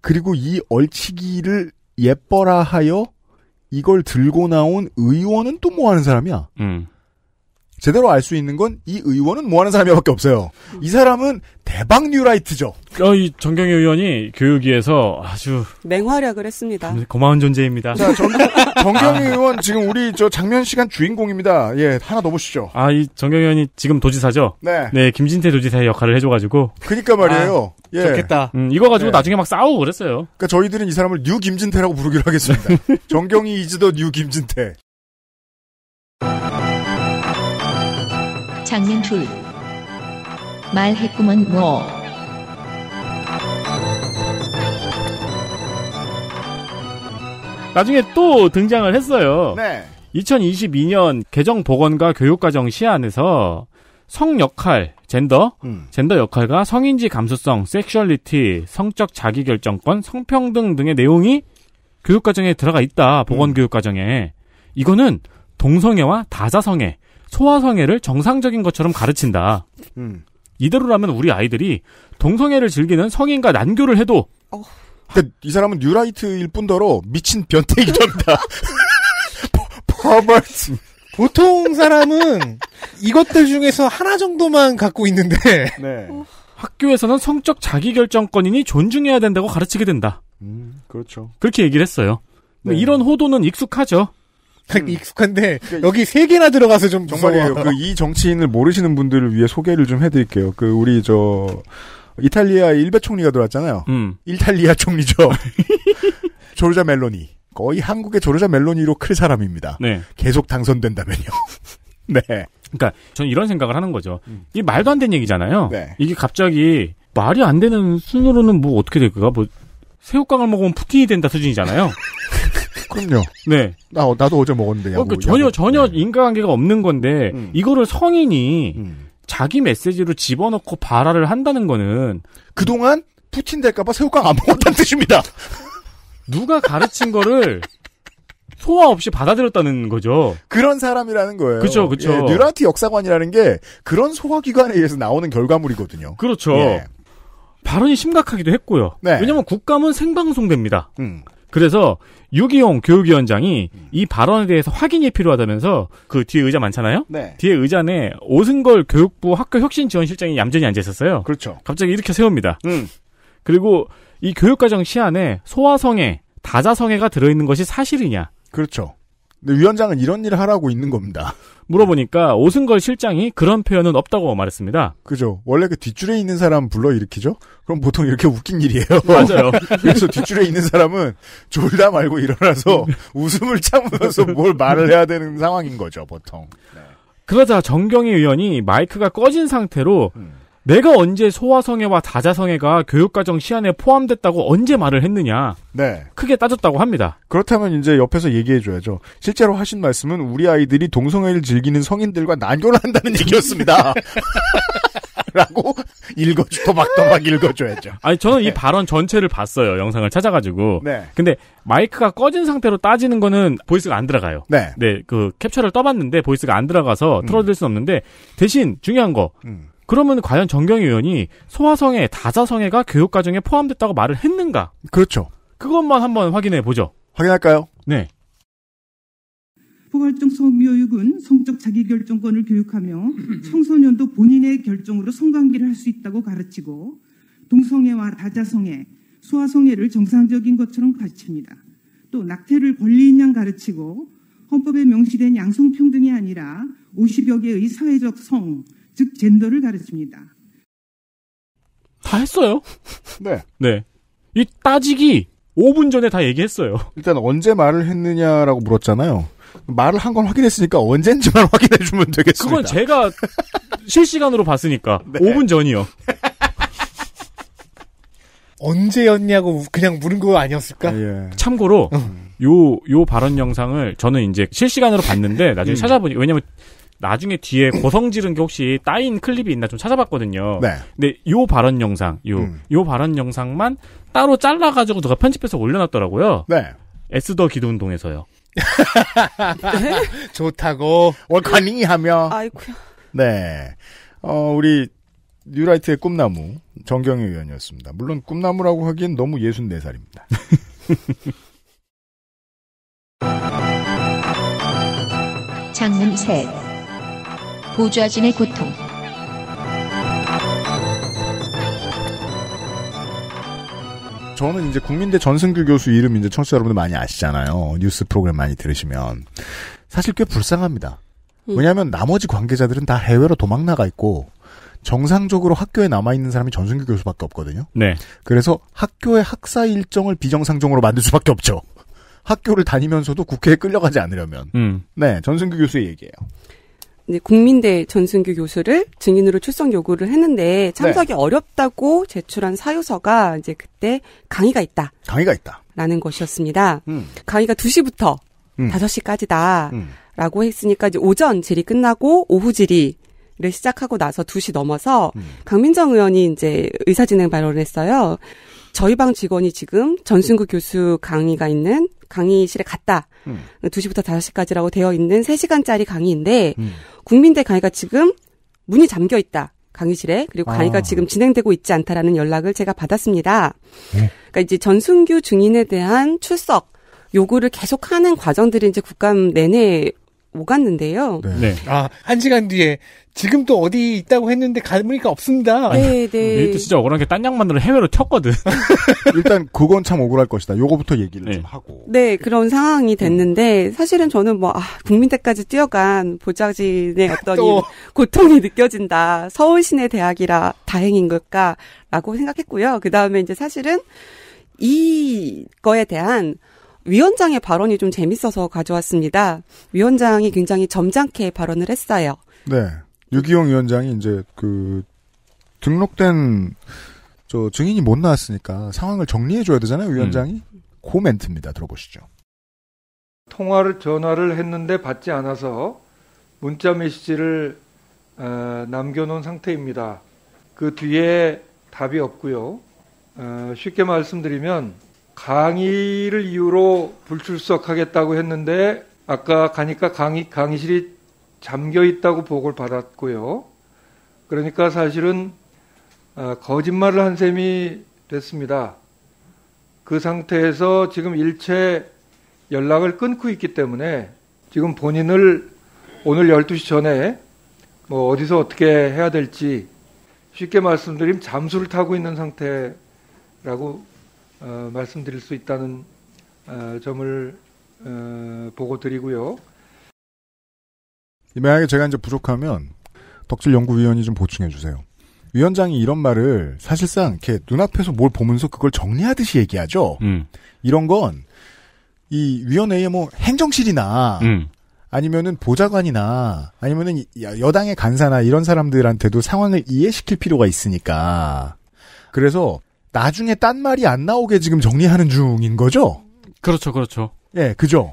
그리고 이 얼치기를 예뻐라 하여 이걸 들고 나온 의원은 또 뭐 하는 사람이야? 음. 제대로 알 수 있는 건 이 의원은 뭐 하는 사람이밖에 없어요. 이 사람은 대박 뉴라이트죠. 어, 이 정경희 의원이 교육위에서 아주 맹활약을 했습니다. 고마운 존재입니다. 자, 정, 정경희 의원 지금 우리 저 장면 시간 주인공입니다. 예, 하나 더 보시죠. 아, 이 정경희 의원이 지금 도지사죠. 네. 네, 김진태 도지사의 역할을 해줘가지고. 그니까 말이에요. 아, 예. 좋겠다. 음, 이거 네. 가지고 예. 나중에 막 싸우고 그랬어요. 그러니까 저희들은 이 사람을 뉴 김진태라고 부르기로 하겠습니다. 정경희 이즈더 뉴 김진태. 장면 둘. 말했구먼 뭐. 나중에 또 등장을 했어요. 네. 2022년 개정 보건과 교육과정 시안에서 성 역할, 젠더, 음. 젠더 역할과 성인지 감수성, 섹슈얼리티, 성적 자기결정권, 성평등 등의 내용이 교육과정에 들어가 있다. 보건교육과정에. 음. 이거는 동성애와 다자성애, 소아성애를 정상적인 것처럼 가르친다. 음. 이대로라면 우리 아이들이 동성애를 즐기는 성인과 난교를 해도 어. 그니까이 사람은 뉴라이트일 뿐더러 미친 변태이기도합니다 버벌스. 보통 사람은 이것들 중에서 하나 정도만 갖고 있는데 네. 학교에서는 성적 자기결정권이니 존중해야 된다고 가르치게 된다. 음, 그렇죠. 그렇게 얘기를 했어요. 뭐 네. 이런 호도는 익숙하죠. 음. 익숙한데 그러니까 여기 세 개나 들어가서 좀 정말이에요. 그이 정치인을 모르시는 분들을 위해 소개를 좀 해드릴게요. 그 우리 저 이탈리아 일베 총리가 들어왔잖아요. 음. 이탈리아 총리죠. 조르자 멜로니 거의 한국의 조르자 멜로니로 클 사람입니다. 네. 계속 당선된다면요. 네. 그러니까 저는 이런 생각을 하는 거죠. 음. 이게 말도 안 되는 얘기잖아요. 네. 이게 갑자기 말이 안 되는 순으로는 뭐 어떻게 될까? 뭐 새우깡을 먹으면 푸틴이 된다 수준이잖아요. 그럼요. 네. 나 나도 어제 먹었는데. 어, 그 야구, 그러니까 전혀 야구. 전혀 네. 인과관계가 없는 건데 음. 이거를 성인이 음. 자기 메시지로 집어넣고 발화를 한다는 거는 그동안 푸틴 될까봐 새우깡 안 먹었다는 음. 뜻입니다. 누가 가르친 거를 소화 없이 받아들였다는 거죠. 그런 사람이라는 거예요. 그렇죠, 그렇죠. 예, 뉴라티 역사관이라는 게 그런 소화기관에 의해서 나오는 결과물이거든요. 그렇죠. 예. 발언이 심각하기도 했고요. 네. 왜냐하면 국감은 생방송됩니다. 음. 그래서 유기용 교육위원장이 음. 이 발언에 대해서 확인이 필요하다면서 그 뒤에 의자 많잖아요. 네. 뒤에 의자에 오승걸 교육부 학교 혁신 지원 실장이 얌전히 앉아 있었어요. 그렇죠. 갑자기 이렇게 세웁니다. 음. 그리고 이 교육과정 시안에 소아성애, 다자성애가 들어있는 것이 사실이냐? 그렇죠. 근데 위원장은 이런 일을 하라고 있는 겁니다. 물어보니까 오승걸 실장이 그런 표현은 없다고 말했습니다. 그죠. 원래 그 뒷줄에 있는 사람 불러 일으키죠? 그럼 보통 이렇게 웃긴 일이에요. 맞아요. 그래서 뒷줄에 있는 사람은 졸다 말고 일어나서 웃음을 참으면서 뭘 말을 해야 되는 상황인 거죠, 보통. 네. 그러자 정경희 의원이 마이크가 꺼진 상태로 음. 내가 언제 소아성애와 다자성애가 교육과정 시안에 포함됐다고 언제 말을 했느냐. 네. 크게 따졌다고 합니다. 그렇다면 이제 옆에서 얘기해줘야죠. 실제로 하신 말씀은 우리 아이들이 동성애를 즐기는 성인들과 난교를 한다는 얘기였습니다. 라고 읽어주, 도박도박 읽어줘야죠. 아니, 저는 이 네. 발언 전체를 봤어요. 영상을 찾아가지고. 네. 근데 마이크가 꺼진 상태로 따지는 거는 보이스가 안 들어가요. 네. 네, 그 캡처를 떠봤는데 보이스가 안 들어가서 음. 틀어드릴 음. 순 없는데 대신 중요한 거. 음. 그러면 과연 정경 의원이 소화성애, 다자성애가 교육과정에 포함됐다고 말을 했는가? 그렇죠. 그것만 한번 확인해 보죠. 확인할까요? 네. 포괄적 성교육은 성적 자기결정권을 교육하며 청소년도 본인의 결정으로 성관계를 할 수 있다고 가르치고 동성애와 다자성애, 소아성애를 정상적인 것처럼 가르칩니다. 또 낙태를 권리인 양 가르치고 헌법에 명시된 양성평등이 아니라 50여 개의 사회적 성, 즉 젠더를 가르칩니다. 다 했어요. 네. 네. 이 따지기 5분 전에 다 얘기했어요. 일단 언제 말을 했느냐라고 물었잖아요. 말을 한걸 확인했으니까 언젠지만 확인해 주면 되겠습니다. 그건 제가 실시간으로 봤으니까 네. 5분 전이요. 언제였냐고 그냥 물은 거 아니었을까? 예. 참고로 음. 요, 요 발언 영상을 저는 이제 실시간으로 봤는데 나중에 음. 찾아보니, 왜냐면 나중에 뒤에 고성 지른 게 혹시 따인 클립이 있나 좀 찾아봤거든요. 네. 근데 요 발언 영상, 요, 음. 요 발언 영상만 따로 잘라가지고 누가 편집해서 올려놨더라고요. 네. 에스더 기도운동에서요. 좋다고 월카닝이 하며. 아이쿠야. 네. 어, 우리 뉴라이트의 꿈나무 정경희 의원이었습니다. 물론 꿈나무라고 하기엔 너무 64살입니다. 장문 셋. 보좌진의 고통. 저는 이제 국민대 전승규 교수 이름 이제 청취자 여러분들 많이 아시잖아요. 뉴스 프로그램 많이 들으시면. 사실 꽤 불쌍합니다. 음. 왜냐하면 나머지 관계자들은 다 해외로 도망 나가 있고 정상적으로 학교에 남아 있는 사람이 전승규 교수밖에 없거든요. 네. 그래서 학교의 학사 일정을 비정상적으로 만들 수밖에 없죠. 학교를 다니면서도 국회에 끌려가지 않으려면. 음. 네, 전승규 교수의 얘기예요. 국민대 전승규 교수를 증인으로 출석 요구를 했는데 참석이 네. 어렵다고 제출한 사유서가 이제 그때 강의가 있다. 강의가 있다. 라는 것이었습니다. 음. 강의가 2시부터 음. 5시까지다. 음. 라고 했으니까 이제 오전 질의 끝나고 오후 질의 를 시작하고 나서 2시 넘어서 음. 강민정 의원이 이제 의사진행 발언을 했어요. 저희 방 직원이 지금 전순구 교수 강의가 있는 강의실에 갔다. 음. 2시부터 5시까지라고 되어 있는 3시간짜리 강의인데 음. 국민대 강의가 지금 문이 잠겨 있다. 강의실에 그리고 강의가 아. 지금 진행되고 있지 않다라는 연락을 제가 받았습니다. 네. 그러니까 이제 전순규 중인에 대한 출석 요구를 계속하는 과정들이 이제 국감 내내 오갔는데요. 네. 네. 아, 한 시간 뒤에 지금 또 어디 있다고 했는데 가보니까 없습니다. 네, 네. 이때 진짜 억울한 게딴 양반들은 해외로 튀었거든. 일단 그건 참 억울할 것이다. 요거부터 얘기를 네. 좀 하고. 네, 그런 상황이 됐는데 사실은 저는 뭐 아, 국민대까지 뛰어간 보좌진의 어떤 또... 고통이 느껴진다. 서울 시내 대학이라 다행인 걸까라고 생각했고요. 그다음에 이제 사실은 이거에 대한 위원장의 발언이 좀 재밌어서 가져왔습니다. 위원장이 굉장히 점잖게 발언을 했어요. 네. 유기용 위원장이 이제 그 등록된 저 증인이 못 나왔으니까 상황을 정리해 줘야 되잖아요, 위원장이. 코 음. 멘트입니다. 들어보시죠. 통화를 전화를 했는데 받지 않아서 문자 메시지를 어, 남겨놓은 상태입니다. 그 뒤에 답이 없고요. 어, 쉽게 말씀드리면 강의를 이유로 불출석하겠다고 했는데 아까 가니까 강의, 강의실이 잠겨 있다고 보고를 받았고요. 그러니까 사실은 아, 거짓말을 한 셈이 됐습니다. 그 상태에서 지금 일체 연락을 끊고 있기 때문에 지금 본인을 오늘 12시 전에 뭐 어디서 어떻게 해야 될지 쉽게 말씀드리면 잠수를 타고 있는 상태라고 어, 말씀드릴 수 있다는 어, 점을 어, 보고 드리고요. 만약에 제가 이제 부족하면 덕질 연구위원이 좀 보충해 주세요. 위원장이 이런 말을 사실상 이렇게 눈앞에서 뭘 보면서 그걸 정리하듯이 얘기하죠. 음. 이런 건 이 위원회의 뭐 행정실이나 음. 아니면은 보좌관이나 아니면은 여당의 간사나 이런 사람들한테도 상황을 이해시킬 필요가 있으니까. 그래서 나중에 딴 말이 안 나오게 지금 정리하는 중인 거죠? 그렇죠, 그렇죠. 예, 그죠.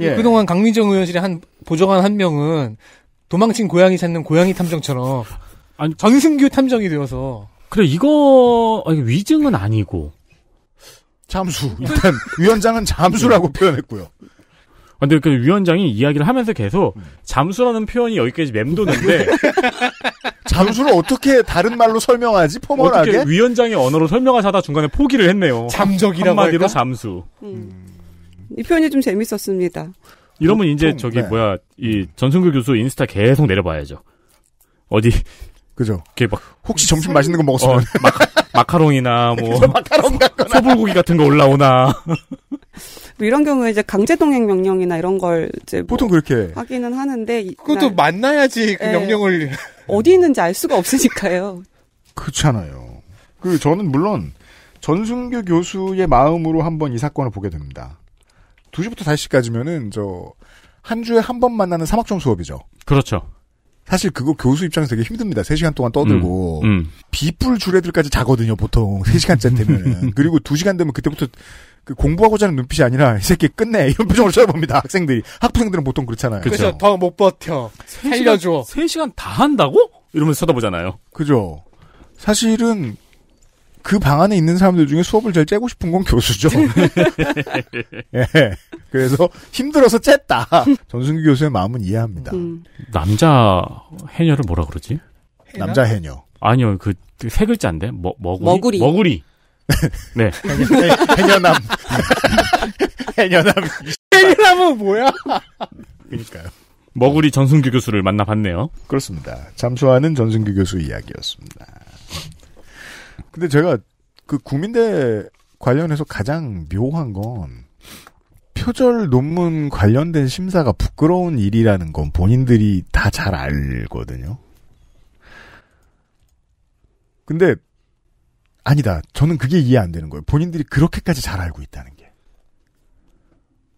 예. 그동안 강민정 의원실의 한 보좌관 한 명은 도망친 고양이 찾는 고양이 탐정처럼 아니 전승규 탐정이 되어서 그래 이거 아니, 위증은 아니고 잠수 일단 위원장은 잠수라고 표현했고요. 근데 그 위원장이 이야기를 하면서 계속 음. 잠수라는 표현이 여기까지 맴도는데 잠수를 어떻게 다른 말로 설명하지? 포멀하게? 어떻게 위원장의 언어로 설명하자다 중간에 포기를 했네요. 잠적이라고 한마디로 할까? 잠수. 음. 음. 이 표현이 좀 재밌었습니다. 이러면 이제 통 어, 저기 네. 뭐야 이 전승규 교수 인스타 계속 내려봐야죠. 어디 그죠? 이게막 혹시 점심 맛있는 거 먹었으면 어, 막 마카롱이나 뭐 마카롱 소불고기 같은 거 올라오나 뭐 이런 경우에 이제 강제동행 명령이나 이런 걸 이제 뭐 보통 그렇게 하기는 하는데 그것도 날 네. 만나야지 그 네. 명령을 어디 있는지 알 수가 없으니까요. 그렇잖아요. 그 저는 물론 전승규 교수의 마음으로 한번 이 사건을 보게 됩니다. 2시부터 4시까지면은저 한 주에 한 번 만나는 사막종 수업이죠. 그렇죠. 사실 그거 교수 입장에서 되게 힘듭니다. 3시간 동안 떠들고. 음, 음. 비뿔 줄애들까지 자거든요, 보통. 3시간째 되면 그리고 2시간 되면 그때부터 그 공부하고자 하는 눈빛이 아니라 이 새끼 끝내 이런 표정을 쳐다봅니다. 학생들이. 학부생들은 보통 그렇잖아요. 그래서 더못 버텨. 3시간, 살려줘. 3시간 다 한다고? 이러면서 쳐다보잖아요. 그죠. 사실은 그방 안에 있는 사람들 중에 수업을 제일 째고 싶은 건 교수죠. 예. 그래서 힘들어서 쨌다. 전승규 교수의 마음은 이해합니다. 음. 남자 해녀를 뭐라 그러지? 해나? 남자 해녀. 아니요, 그, 세 글자인데? 머, 머구리. 머구리. 머구리. 네. 해녀남. 해녀남. 해녀남은 뭐야? 그니까요. 머구리 전승규 교수를 만나봤네요. 그렇습니다. 잠수하는 전승규 교수 이야기였습니다. 근데 제가 그국민대 관련해서 가장 묘한 건 표절 논문 관련된 심사가 부끄러운 일이라는 건 본인들이 다 잘 알거든요. 근데 아니다. 저는 그게 이해 안 되는 거예요. 본인들이 그렇게까지 잘 알고 있다는 게.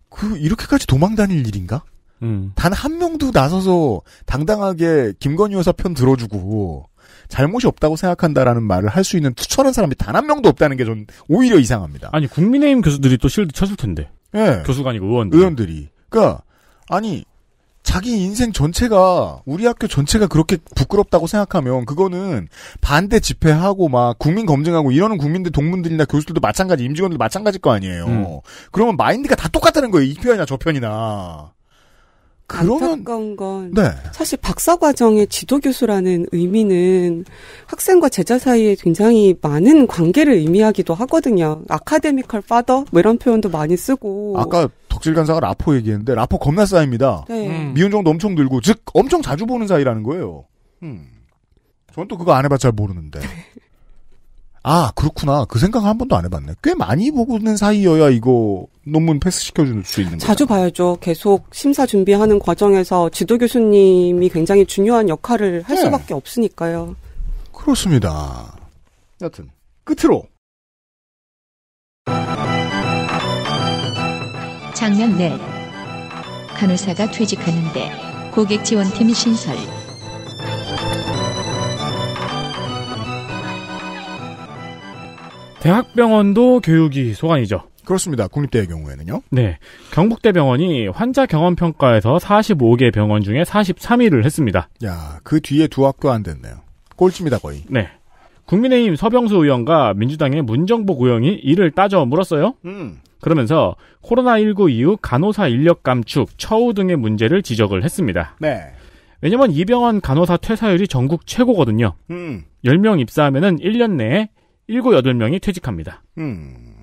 그 이렇게까지 도망 다닐 일인가? 음. 단한 명도 나서서 당당하게 김건희 여사 편 들어주고 잘못이 없다고 생각한다라는 말을 할 수 있는 투철한 사람이 단 한 명도 없다는 게좀 오히려 이상합니다. 아니 국민의힘 교수들이 또 실드 쳐줄 텐데. 예. 네. 교수가 아니고 의원들. 의원들이. 그러니까 아니 자기 인생 전체가 우리 학교 전체가 그렇게 부끄럽다고 생각하면 그거는 반대 집회하고 막 국민 검증하고 이러는 국민들 동문들이나 교수들도 마찬가지 임직원들도 마찬가지일 거 아니에요. 음. 그러면 마인드가 다 똑같다는 거예요. 이 편이나 저 편이나. 그러면 안타까운 건 네. 사실 박사 과정의 지도 교수라는 의미는 학생과 제자 사이에 굉장히 많은 관계를 의미하기도 하거든요. 아카데미컬 파더 뭐 이런 표현도 많이 쓰고 아까 덕질 간사가 라포 얘기했는데 라포 겁나 싸입니다. 네. 음. 미운 정도 엄청 늘고즉 엄청 자주 보는 사이라는 거예요. 음. 저는 또 그거 안 해봐 잘 모르는데. 아, 그렇구나. 그 생각을 한 번도 안 해봤네. 꽤 많이 보고는 사이여야 이거 논문 패스 시켜줄 수 있는 거 자주 봐야죠. 계속 심사 준비하는 과정에서 지도 교수님이 굉장히 중요한 역할을 할 네. 수밖에 없으니까요. 그렇습니다. 여튼 끝으로 작년 내 간호사가 퇴직하는데 고객 지원팀 신설. 대학병원도 교육이 소관이죠. 그렇습니다. 국립대의 경우에는요. 네. 경북대병원이 환자 경험 평가에서 45개 병원 중에 43위를 했습니다. 야, 그 뒤에 두 학교 안 됐네요. 꼴찌입니다, 거의. 네. 국민의힘 서병수 의원과 민주당의 문정복 의원이 이를 따져 물었어요. 음. 그러면서 코로나19 이후 간호사 인력 감축, 처우 등의 문제를 지적을 했습니다. 네. 왜냐면 이 병원 간호사 퇴사율이 전국 최고거든요. 음. 10명 입사하면은 1년 내에 일곱 여덟 명이 퇴직합니다. 음.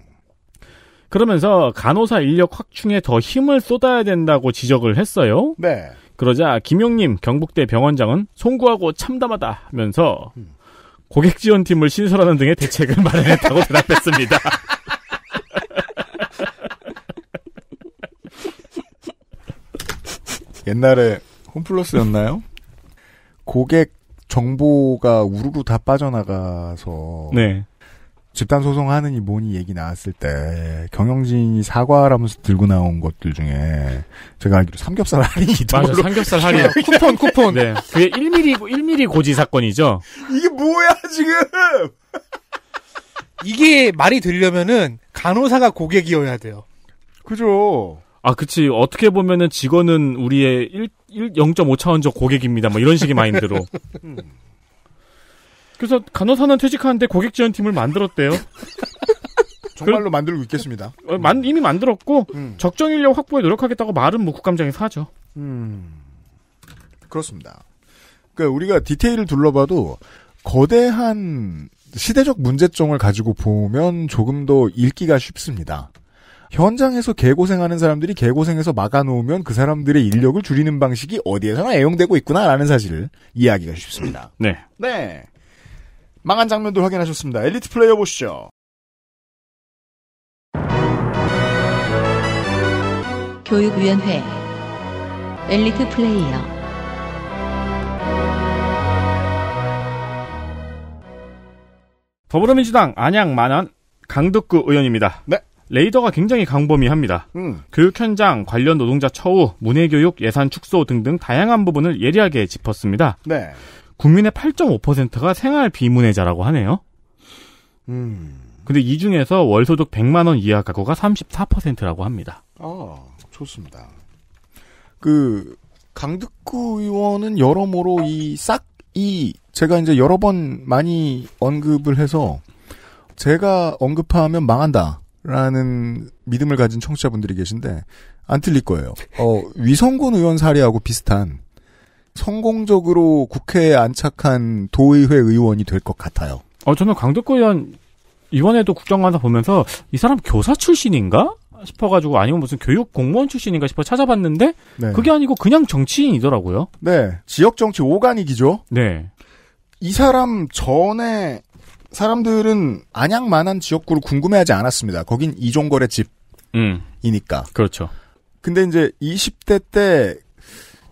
그러면서 간호사 인력 확충에 더 힘을 쏟아야 된다고 지적을 했어요. 네. 그러자 김용림 경북대 병원장은 송구하고 참담하다 면서 음. 고객 지원팀을 신설하는 등의 대책을 마련했다고 대답했습니다. 옛날에 홈플러스였나요? 고객 정보가 우르르 다 빠져나가서 네. 집단 소송하느니 뭐니 얘기 나왔을 때 경영진이 사과하면서 들고 나온 것들 중에 제가 알기로 삼겹살 할인이 맞아 삼겹살 할인 쿠폰 쿠폰 네 그게 1mm 1mm 고지 사건이죠 이게 뭐야 지금 이게 말이 되려면은 간호사가 고객이어야 돼요 그죠 아 그치 어떻게 보면은 직원은 우리의 1, 1 0.5차원적 고객입니다 뭐 이런 식의 마인드로 음. 그래서 간호사는 퇴직하는데 고객 지원팀을 만들었대요. 정말로 만들고 있겠습니다. 어, 만, 이미 만들었고 음. 적정 인력 확보에 노력하겠다고 말은 뭐 국감장에서 하죠. 음. 그렇습니다. 그러니까 우리가 디테일을 둘러봐도 거대한 시대적 문제점을 가지고 보면 조금 더 읽기가 쉽습니다. 현장에서 개고생하는 사람들이 개고생해서 막아놓으면 그 사람들의 인력을 줄이는 방식이 어디에서나 애용되고 있구나라는 사실을 이해하기가 쉽습니다. 네. 네. 망한 장면도 확인하셨습니다. 엘리트 플레이어 보시죠. 교육위원회 엘리트 플레이어 더불어민주당 안양 만안 강덕구 의원입니다. 네. 레이더가 굉장히 광범위합니다 음. 교육 현장 관련 노동자 처우, 문해교육 예산 축소 등등 다양한 부분을 예리하게 짚었습니다. 네. 국민의 8.5%가 생활 비문의자라고 하네요. 음. 근데 이 중에서 월소득 100만 원 이하 가구가 34%라고 합니다. 아, 좋습니다. 그 강득구 의원은 여러모로 이 싹 이 제가 이제 여러 번 많이 언급을 해서 제가 언급하면 망한다. 라는 믿음을 가진 청취자분들이 계신데 안 틀릴 거예요. 어, 위성곤 의원 사례하고 비슷한 성공적으로 국회에 안착한 도의회 의원이 될 것 같아요. 어, 저는 강덕구 의원 이번에도 국정감사 보면서 이 사람 교사 출신인가? 싶어가지고 아니면 무슨 교육 공무원 출신인가 싶어 찾아봤는데 네. 그게 아니고 그냥 정치인이더라고요. 네, 지역 정치 오간이기죠. 네, 이 사람 전에 사람들은 안양만한 지역구를 궁금해하지 않았습니다. 거긴 이종걸의 음. 집이니까. 음. 그렇죠. 근데 이제 20대 때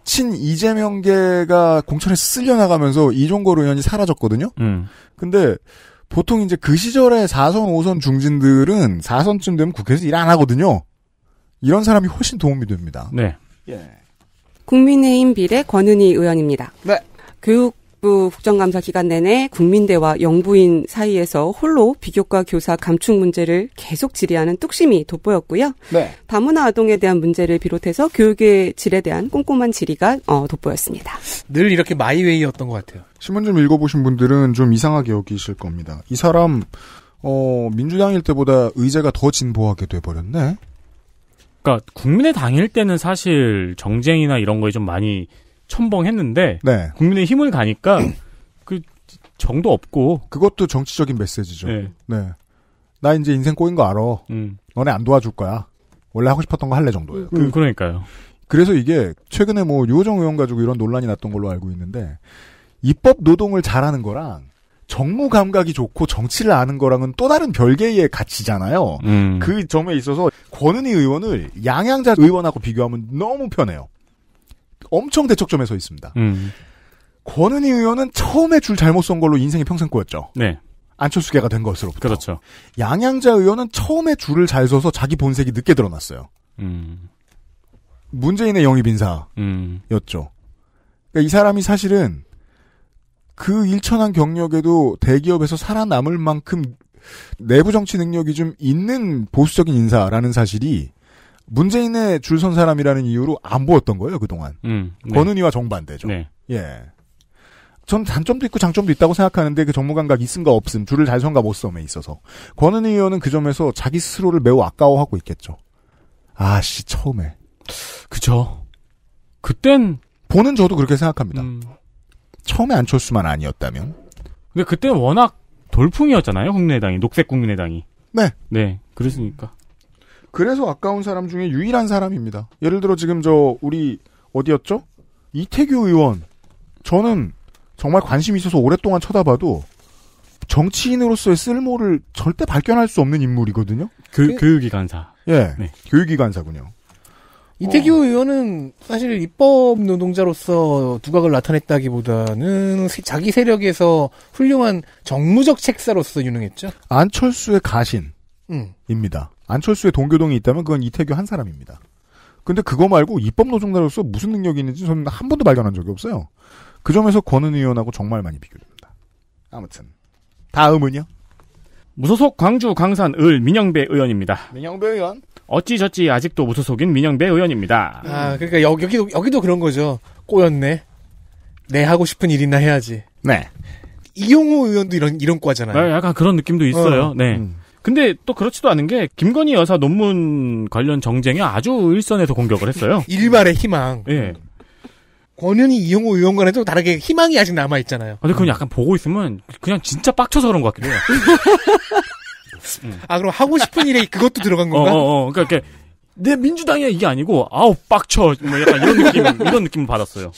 친 이재명계가 공천에서 쓸려나가면서 이종걸 의원이 사라졌거든요. 음. 근데 보통 이제 그 시절에 4선, 5선 중진들은 4선쯤 되면 국회에서 일 안 하거든요. 이런 사람이 훨씬 도움이 됩니다. 네. 예. 국민의힘 비례 권은희 의원입니다. 네. 교육 정부 그 국정감사 기간 내내 국민대와 영부인 사이에서 홀로 비교과 교사 감축 문제를 계속 질의하는 뚝심이 돋보였고요. 네. 다문화 아동에 대한 문제를 비롯해서 교육의 질에 대한 꼼꼼한 질의가 어, 돋보였습니다. 늘 이렇게 마이웨이였던 것 같아요. 신문 좀 읽어보신 분들은 좀 이상하게 여기실 겁니다. 이 사람 어, 민주당일 때보다 의제가 더 진보하게 돼버렸네. 그러니까 국민의당일 때는 사실 정쟁이나 이런 거에 좀 많이 첨벙했는데 네. 국민의 힘을 가니까 그 정도 없고 그것도 정치적인 메시지죠. 네. 네. 나 이제 인생 꼬인 거 알아. 음. 너네 안 도와줄 거야. 원래 하고 싶었던 거 할래 정도예요. 음, 그, 러니까요 그래서 이게 최근에 뭐 유호정 의원 가지고 이런 논란이 났던 걸로 알고 있는데 입법 노동을 잘하는 거랑 정무 감각이 좋고 정치를 아는 거랑은 또 다른 별개의 가치잖아요. 음. 그 점에 있어서 권은희 의원을 양양자 의원하고 비교하면 너무 편해요. 엄청 대척점에 서 있습니다. 음. 권은희 의원은 처음에 줄 잘못 쏜 걸로 인생이 평생 꼬였죠. 네. 안철수계가 된것으로 그렇죠. 양양자 의원은 처음에 줄을 잘 서서 자기 본색이 늦게 드러났어요. 음. 문재인의 영입 인사였죠. 음. 그러니까 이 사람이 사실은 그 일천한 경력에도 대기업에서 살아남을 만큼 내부 정치 능력이 좀 있는 보수적인 인사라는 사실이 문재인의 줄 선 사람이라는 이유로 안 보였던 거예요 그동안. 음, 네. 권은희와 정반대죠. 네. 예. 전 단점도 있고 장점도 있다고 생각하는데 그 정무감각 있음과 없음, 줄을 잘 선가 못 섬에 있어서 권은희 의원은 그 점에서 자기 스스로를 매우 아까워하고 있겠죠. 아씨 처음에. 그죠. 그땐 보는 저도 그렇게 생각합니다. 음... 처음에 안철수만 아니었다면. 근데 그때 워낙 돌풍이었잖아요 국민의당이 녹색 국민의당이. 네. 네. 그랬으니까. 그래서 아까운 사람 중에 유일한 사람입니다. 예를 들어 지금 저 우리 어디였죠? 이태규 의원. 저는 정말 관심이 있어서 오랫동안 쳐다봐도 정치인으로서의 쓸모를 절대 발견할 수 없는 인물이거든요. 그, 교육기관사. 예, 네. 교육기관사군요. 이태규 어. 의원은 사실 입법 노동자로서 두각을 나타냈다기보다는 자기 세력에서 훌륭한 정무적 책사로서 유능했죠. 안철수의 가신입니다. 음. 안철수의 동교동이 있다면 그건 이태규 한 사람입니다. 근데 그거 말고 입법 노동자로서 무슨 능력이 있는지 저는 한 번도 발견한 적이 없어요. 그 점에서 권은 의원하고 정말 많이 비교됩니다. 아무튼 다음은요. 무소속 광주 강산 을 민영배 의원입니다. 민영배 의원. 어찌저찌 아직도 무소속인 민영배 의원입니다. 아 그러니까 여, 여기도 여기도 그런 거죠. 꼬였네. 내 네, 하고 싶은 일이나 해야지. 네. 이용호 의원도 이런 이런 과잖아요. 네, 약간 그런 느낌도 있어요. 어. 네. 음. 근데 또 그렇지도 않은 게 김건희 여사 논문 관련 정쟁이 아주 일선에서 공격을 했어요. 일말의 희망. 예. 권은희 이용호 의원과는 다르게 희망이 아직 남아 있잖아요. 아, 근데 그건 약간 보고 있으면 그냥 진짜 빡쳐서 그런 것 같기도 해아 음. 그럼 하고 싶은 일에 그것도 들어간 건가? 어, 어, 어. 그러니까 내 민주당이야 이게 아니고 아우 빡쳐 뭐 약간 이런 느낌 이런 느낌 받았어요.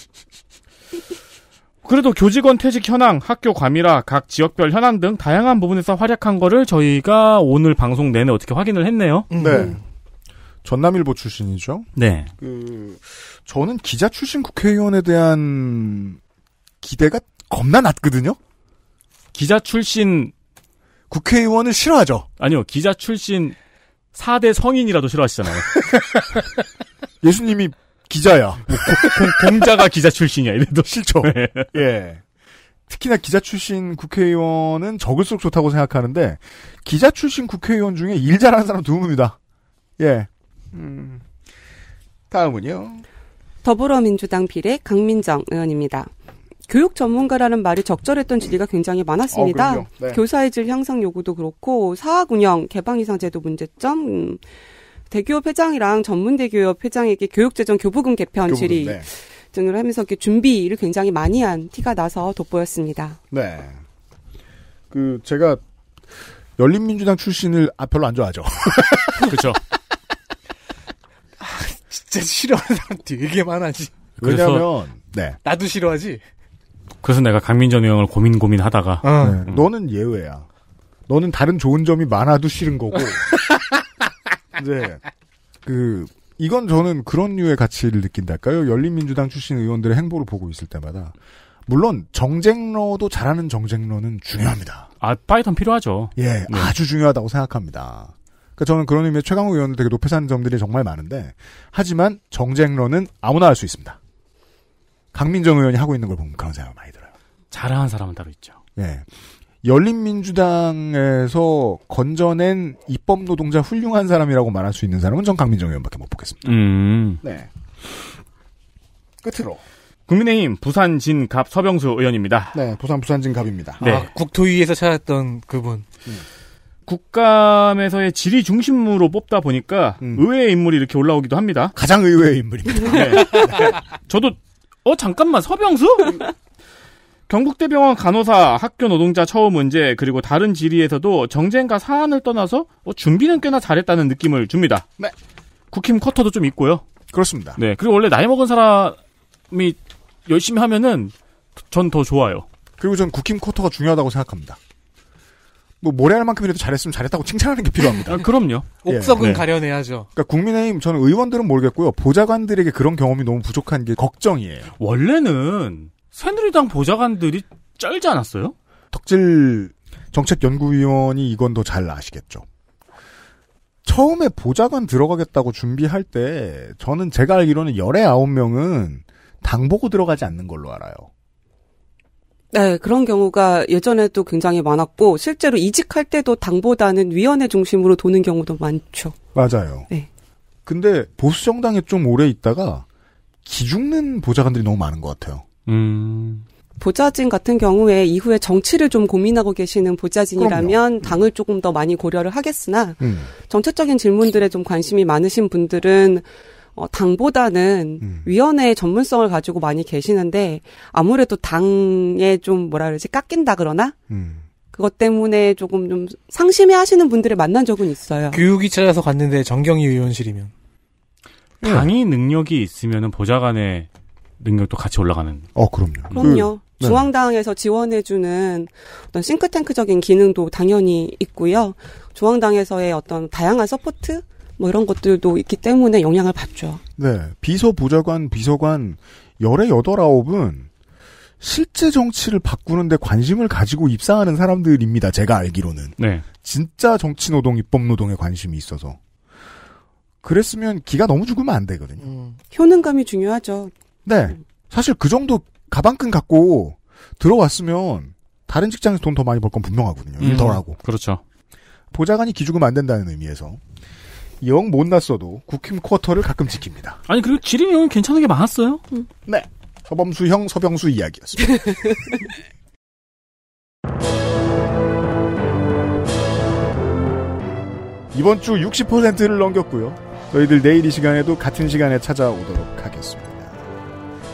그래도 교직원 퇴직 현황, 학교 과밀화, 각 지역별 현황 등 다양한 부분에서 활약한 거를 저희가 오늘 방송 내내 어떻게 확인을 했네요. 음. 네. 음. 전남일보 출신이죠. 네. 그 저는 기자 출신 국회의원에 대한 기대가 겁나 낮거든요. 기자 출신 국회의원을 싫어하죠. 아니요, 기자 출신 4대 성인이라도 싫어하시잖아요. 예수님이 기자야. 뭐 고, 공, 자가 기자 출신이야 이래도 싫죠. 네. 예. 특히나 기자 출신 국회의원은 적을수록 좋다고 생각하는데 기자 출신 국회의원 중에 일 잘하는 사람 드뭅니다. 예. 음. 다음은요. 더불어민주당 비례 강민정 의원입니다. 교육 전문가라는 말이 적절했던 질의가 굉장히 많았습니다. 어, 네. 교사의 질 향상 요구도 그렇고 사학 운영 개방 이상 제도 문제점 음, 대기업 회장이랑 전문 대기업 회장에게 교육재정 교부금 개편 질의 네. 등을 하면서 이렇게 준비를 굉장히 많이 한 티가 나서 돋보였습니다. 네. 그 제가 열린민주당 출신을 아, 별로 안 좋아하죠. 그렇죠. 아, 진짜 싫어하는 사람 되게 많아지. 왜냐면 네. 나도 싫어하지. 그래서 내가 강민전 의원을 고민 고민하다가 어. 음. 너는 예외야. 너는 다른 좋은 점이 많아도 싫은 거고 네. 그 이건 저는 그런 류의 가치를 느낀달까요? 열린민주당 출신 의원들의 행보를 보고 있을 때마다 물론 정쟁러도 잘하는 정쟁러는 중요합니다. 아 파이터는 필요하죠. 예, 네. 아주 중요하다고 생각합니다. 그러니까 저는 그런 의미에 최강욱 의원을 되게 높여 사는 점들이 정말 많은데 하지만 정쟁러는 아무나 할 수 있습니다. 강민정 의원이 하고 있는 걸 보면 그런 생각이 많이 들어요. 잘하는 사람은 따로 있죠. 예. 열린민주당에서 건져낸 입법 노동자 훌륭한 사람이라고 말할 수 있는 사람은 전 강민정 의원밖에 못 보겠습니다. 음. 네. 끝으로. 국민의힘 부산 진갑 서병수 의원입니다. 네, 부산 부산 진갑입니다. 네. 아, 국토위에서 찾았던 그분. 음. 국감에서의 지리 중심으로 뽑다 보니까 음. 의외의 인물이 이렇게 올라오기도 합니다. 가장 의외의 인물입니다. 네. 네. 저도 어 잠깐만 서병수? 경북대병원 간호사 학교 노동자 처우 문제 그리고 다른 질의에서도 정쟁과 사안을 떠나서 뭐 준비는 꽤나 잘했다는 느낌을 줍니다. 네. 국힘 커터도 좀 있고요. 그렇습니다. 네. 그리고 원래 나이 먹은 사람이 열심히 하면은 전 더 좋아요. 그리고 전 국힘 커터가 중요하다고 생각합니다. 뭐 모래할 만큼이라도 잘했으면 잘했다고 칭찬하는 게 필요합니다. 아, 그럼요. 예. 옥석은 예. 가려내야죠. 그러니까 국민의힘 저는 의원들은 모르겠고요. 보좌관들에게 그런 경험이 너무 부족한 게 걱정이에요. 원래는 새누리당 보좌관들이 쩔지 않았어요? 덕질 정책연구위원이 이건 더 잘 아시겠죠. 처음에 보좌관 들어가겠다고 준비할 때 저는 제가 알기로는 열에 아홉 명은 당 보고 들어가지 않는 걸로 알아요. 네, 그런 경우가 예전에도 굉장히 많았고 실제로 이직할 때도 당보다는 위원회 중심으로 도는 경우도 많죠. 맞아요. 네. 근데 보수 정당에 좀 오래 있다가 기죽는 보좌관들이 너무 많은 것 같아요. 음. 보좌진 같은 경우에 이후에 정치를 좀 고민하고 계시는 보좌진이라면 그럼요. 당을 조금 더 많이 고려를 하겠으나 음. 정책적인 질문들에 좀 관심이 많으신 분들은 어, 당보다는 음. 위원회의 전문성을 가지고 많이 계시는데 아무래도 당에 좀 뭐라 그러지 깎인다 그러나 음. 그것 때문에 조금 좀 상심해 하시는 분들을 만난 적은 있어요. 교육이 찾아서 갔는데 정경희 의원실이면 당이 능력이 있으면 보좌관의 능력도 같이 올라가는. 어, 그럼요. 그 그럼요. 그, 중앙당에서 네. 지원해주는 어떤 싱크탱크적인 기능도 당연히 있고요. 중앙당에서의 어떤 다양한 서포트? 뭐 이런 것들도 있기 때문에 영향을 받죠. 네. 비서 부좌관 비서관, 열의 여덟아홉은 실제 정치를 바꾸는데 관심을 가지고 입사하는 사람들입니다. 제가 알기로는. 네. 진짜 정치 노동, 입법 노동에 관심이 있어서. 그랬으면 기가 너무 죽으면 안 되거든요. 음. 효능감이 중요하죠. 네. 사실 그 정도 가방끈 갖고 들어왔으면 다른 직장에서 돈 더 많이 벌 건 분명하거든요. 음, 일더라고. 그렇죠. 보좌관이 기죽으면 안 된다는 의미에서 영 못 났어도 국힘 쿼터를 가끔 지킵니다. 아니 그리고 지림이 형은 괜찮은 게 많았어요. 응. 음. 네. 서범수 형 서병수 이야기였습니다. 이번 주 60%를 넘겼고요. 저희들 내일 이 시간에도 같은 시간에 찾아오도록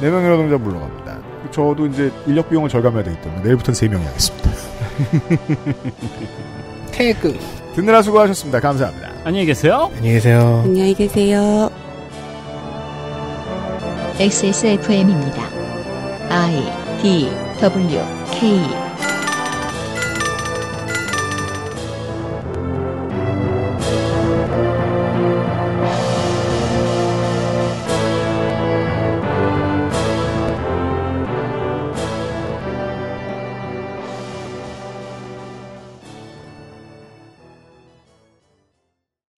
4명의 노동자 물러갑니다. 저도 이제 인력 비용을 절감해야 되기 때문에 내일부터는 3명이 하겠습니다. 퇴근. 듣느라 수고하셨습니다. 감사합니다. 안녕히 계세요. 안녕히 계세요. 안녕히 계세요. XSFM입니다. I D W K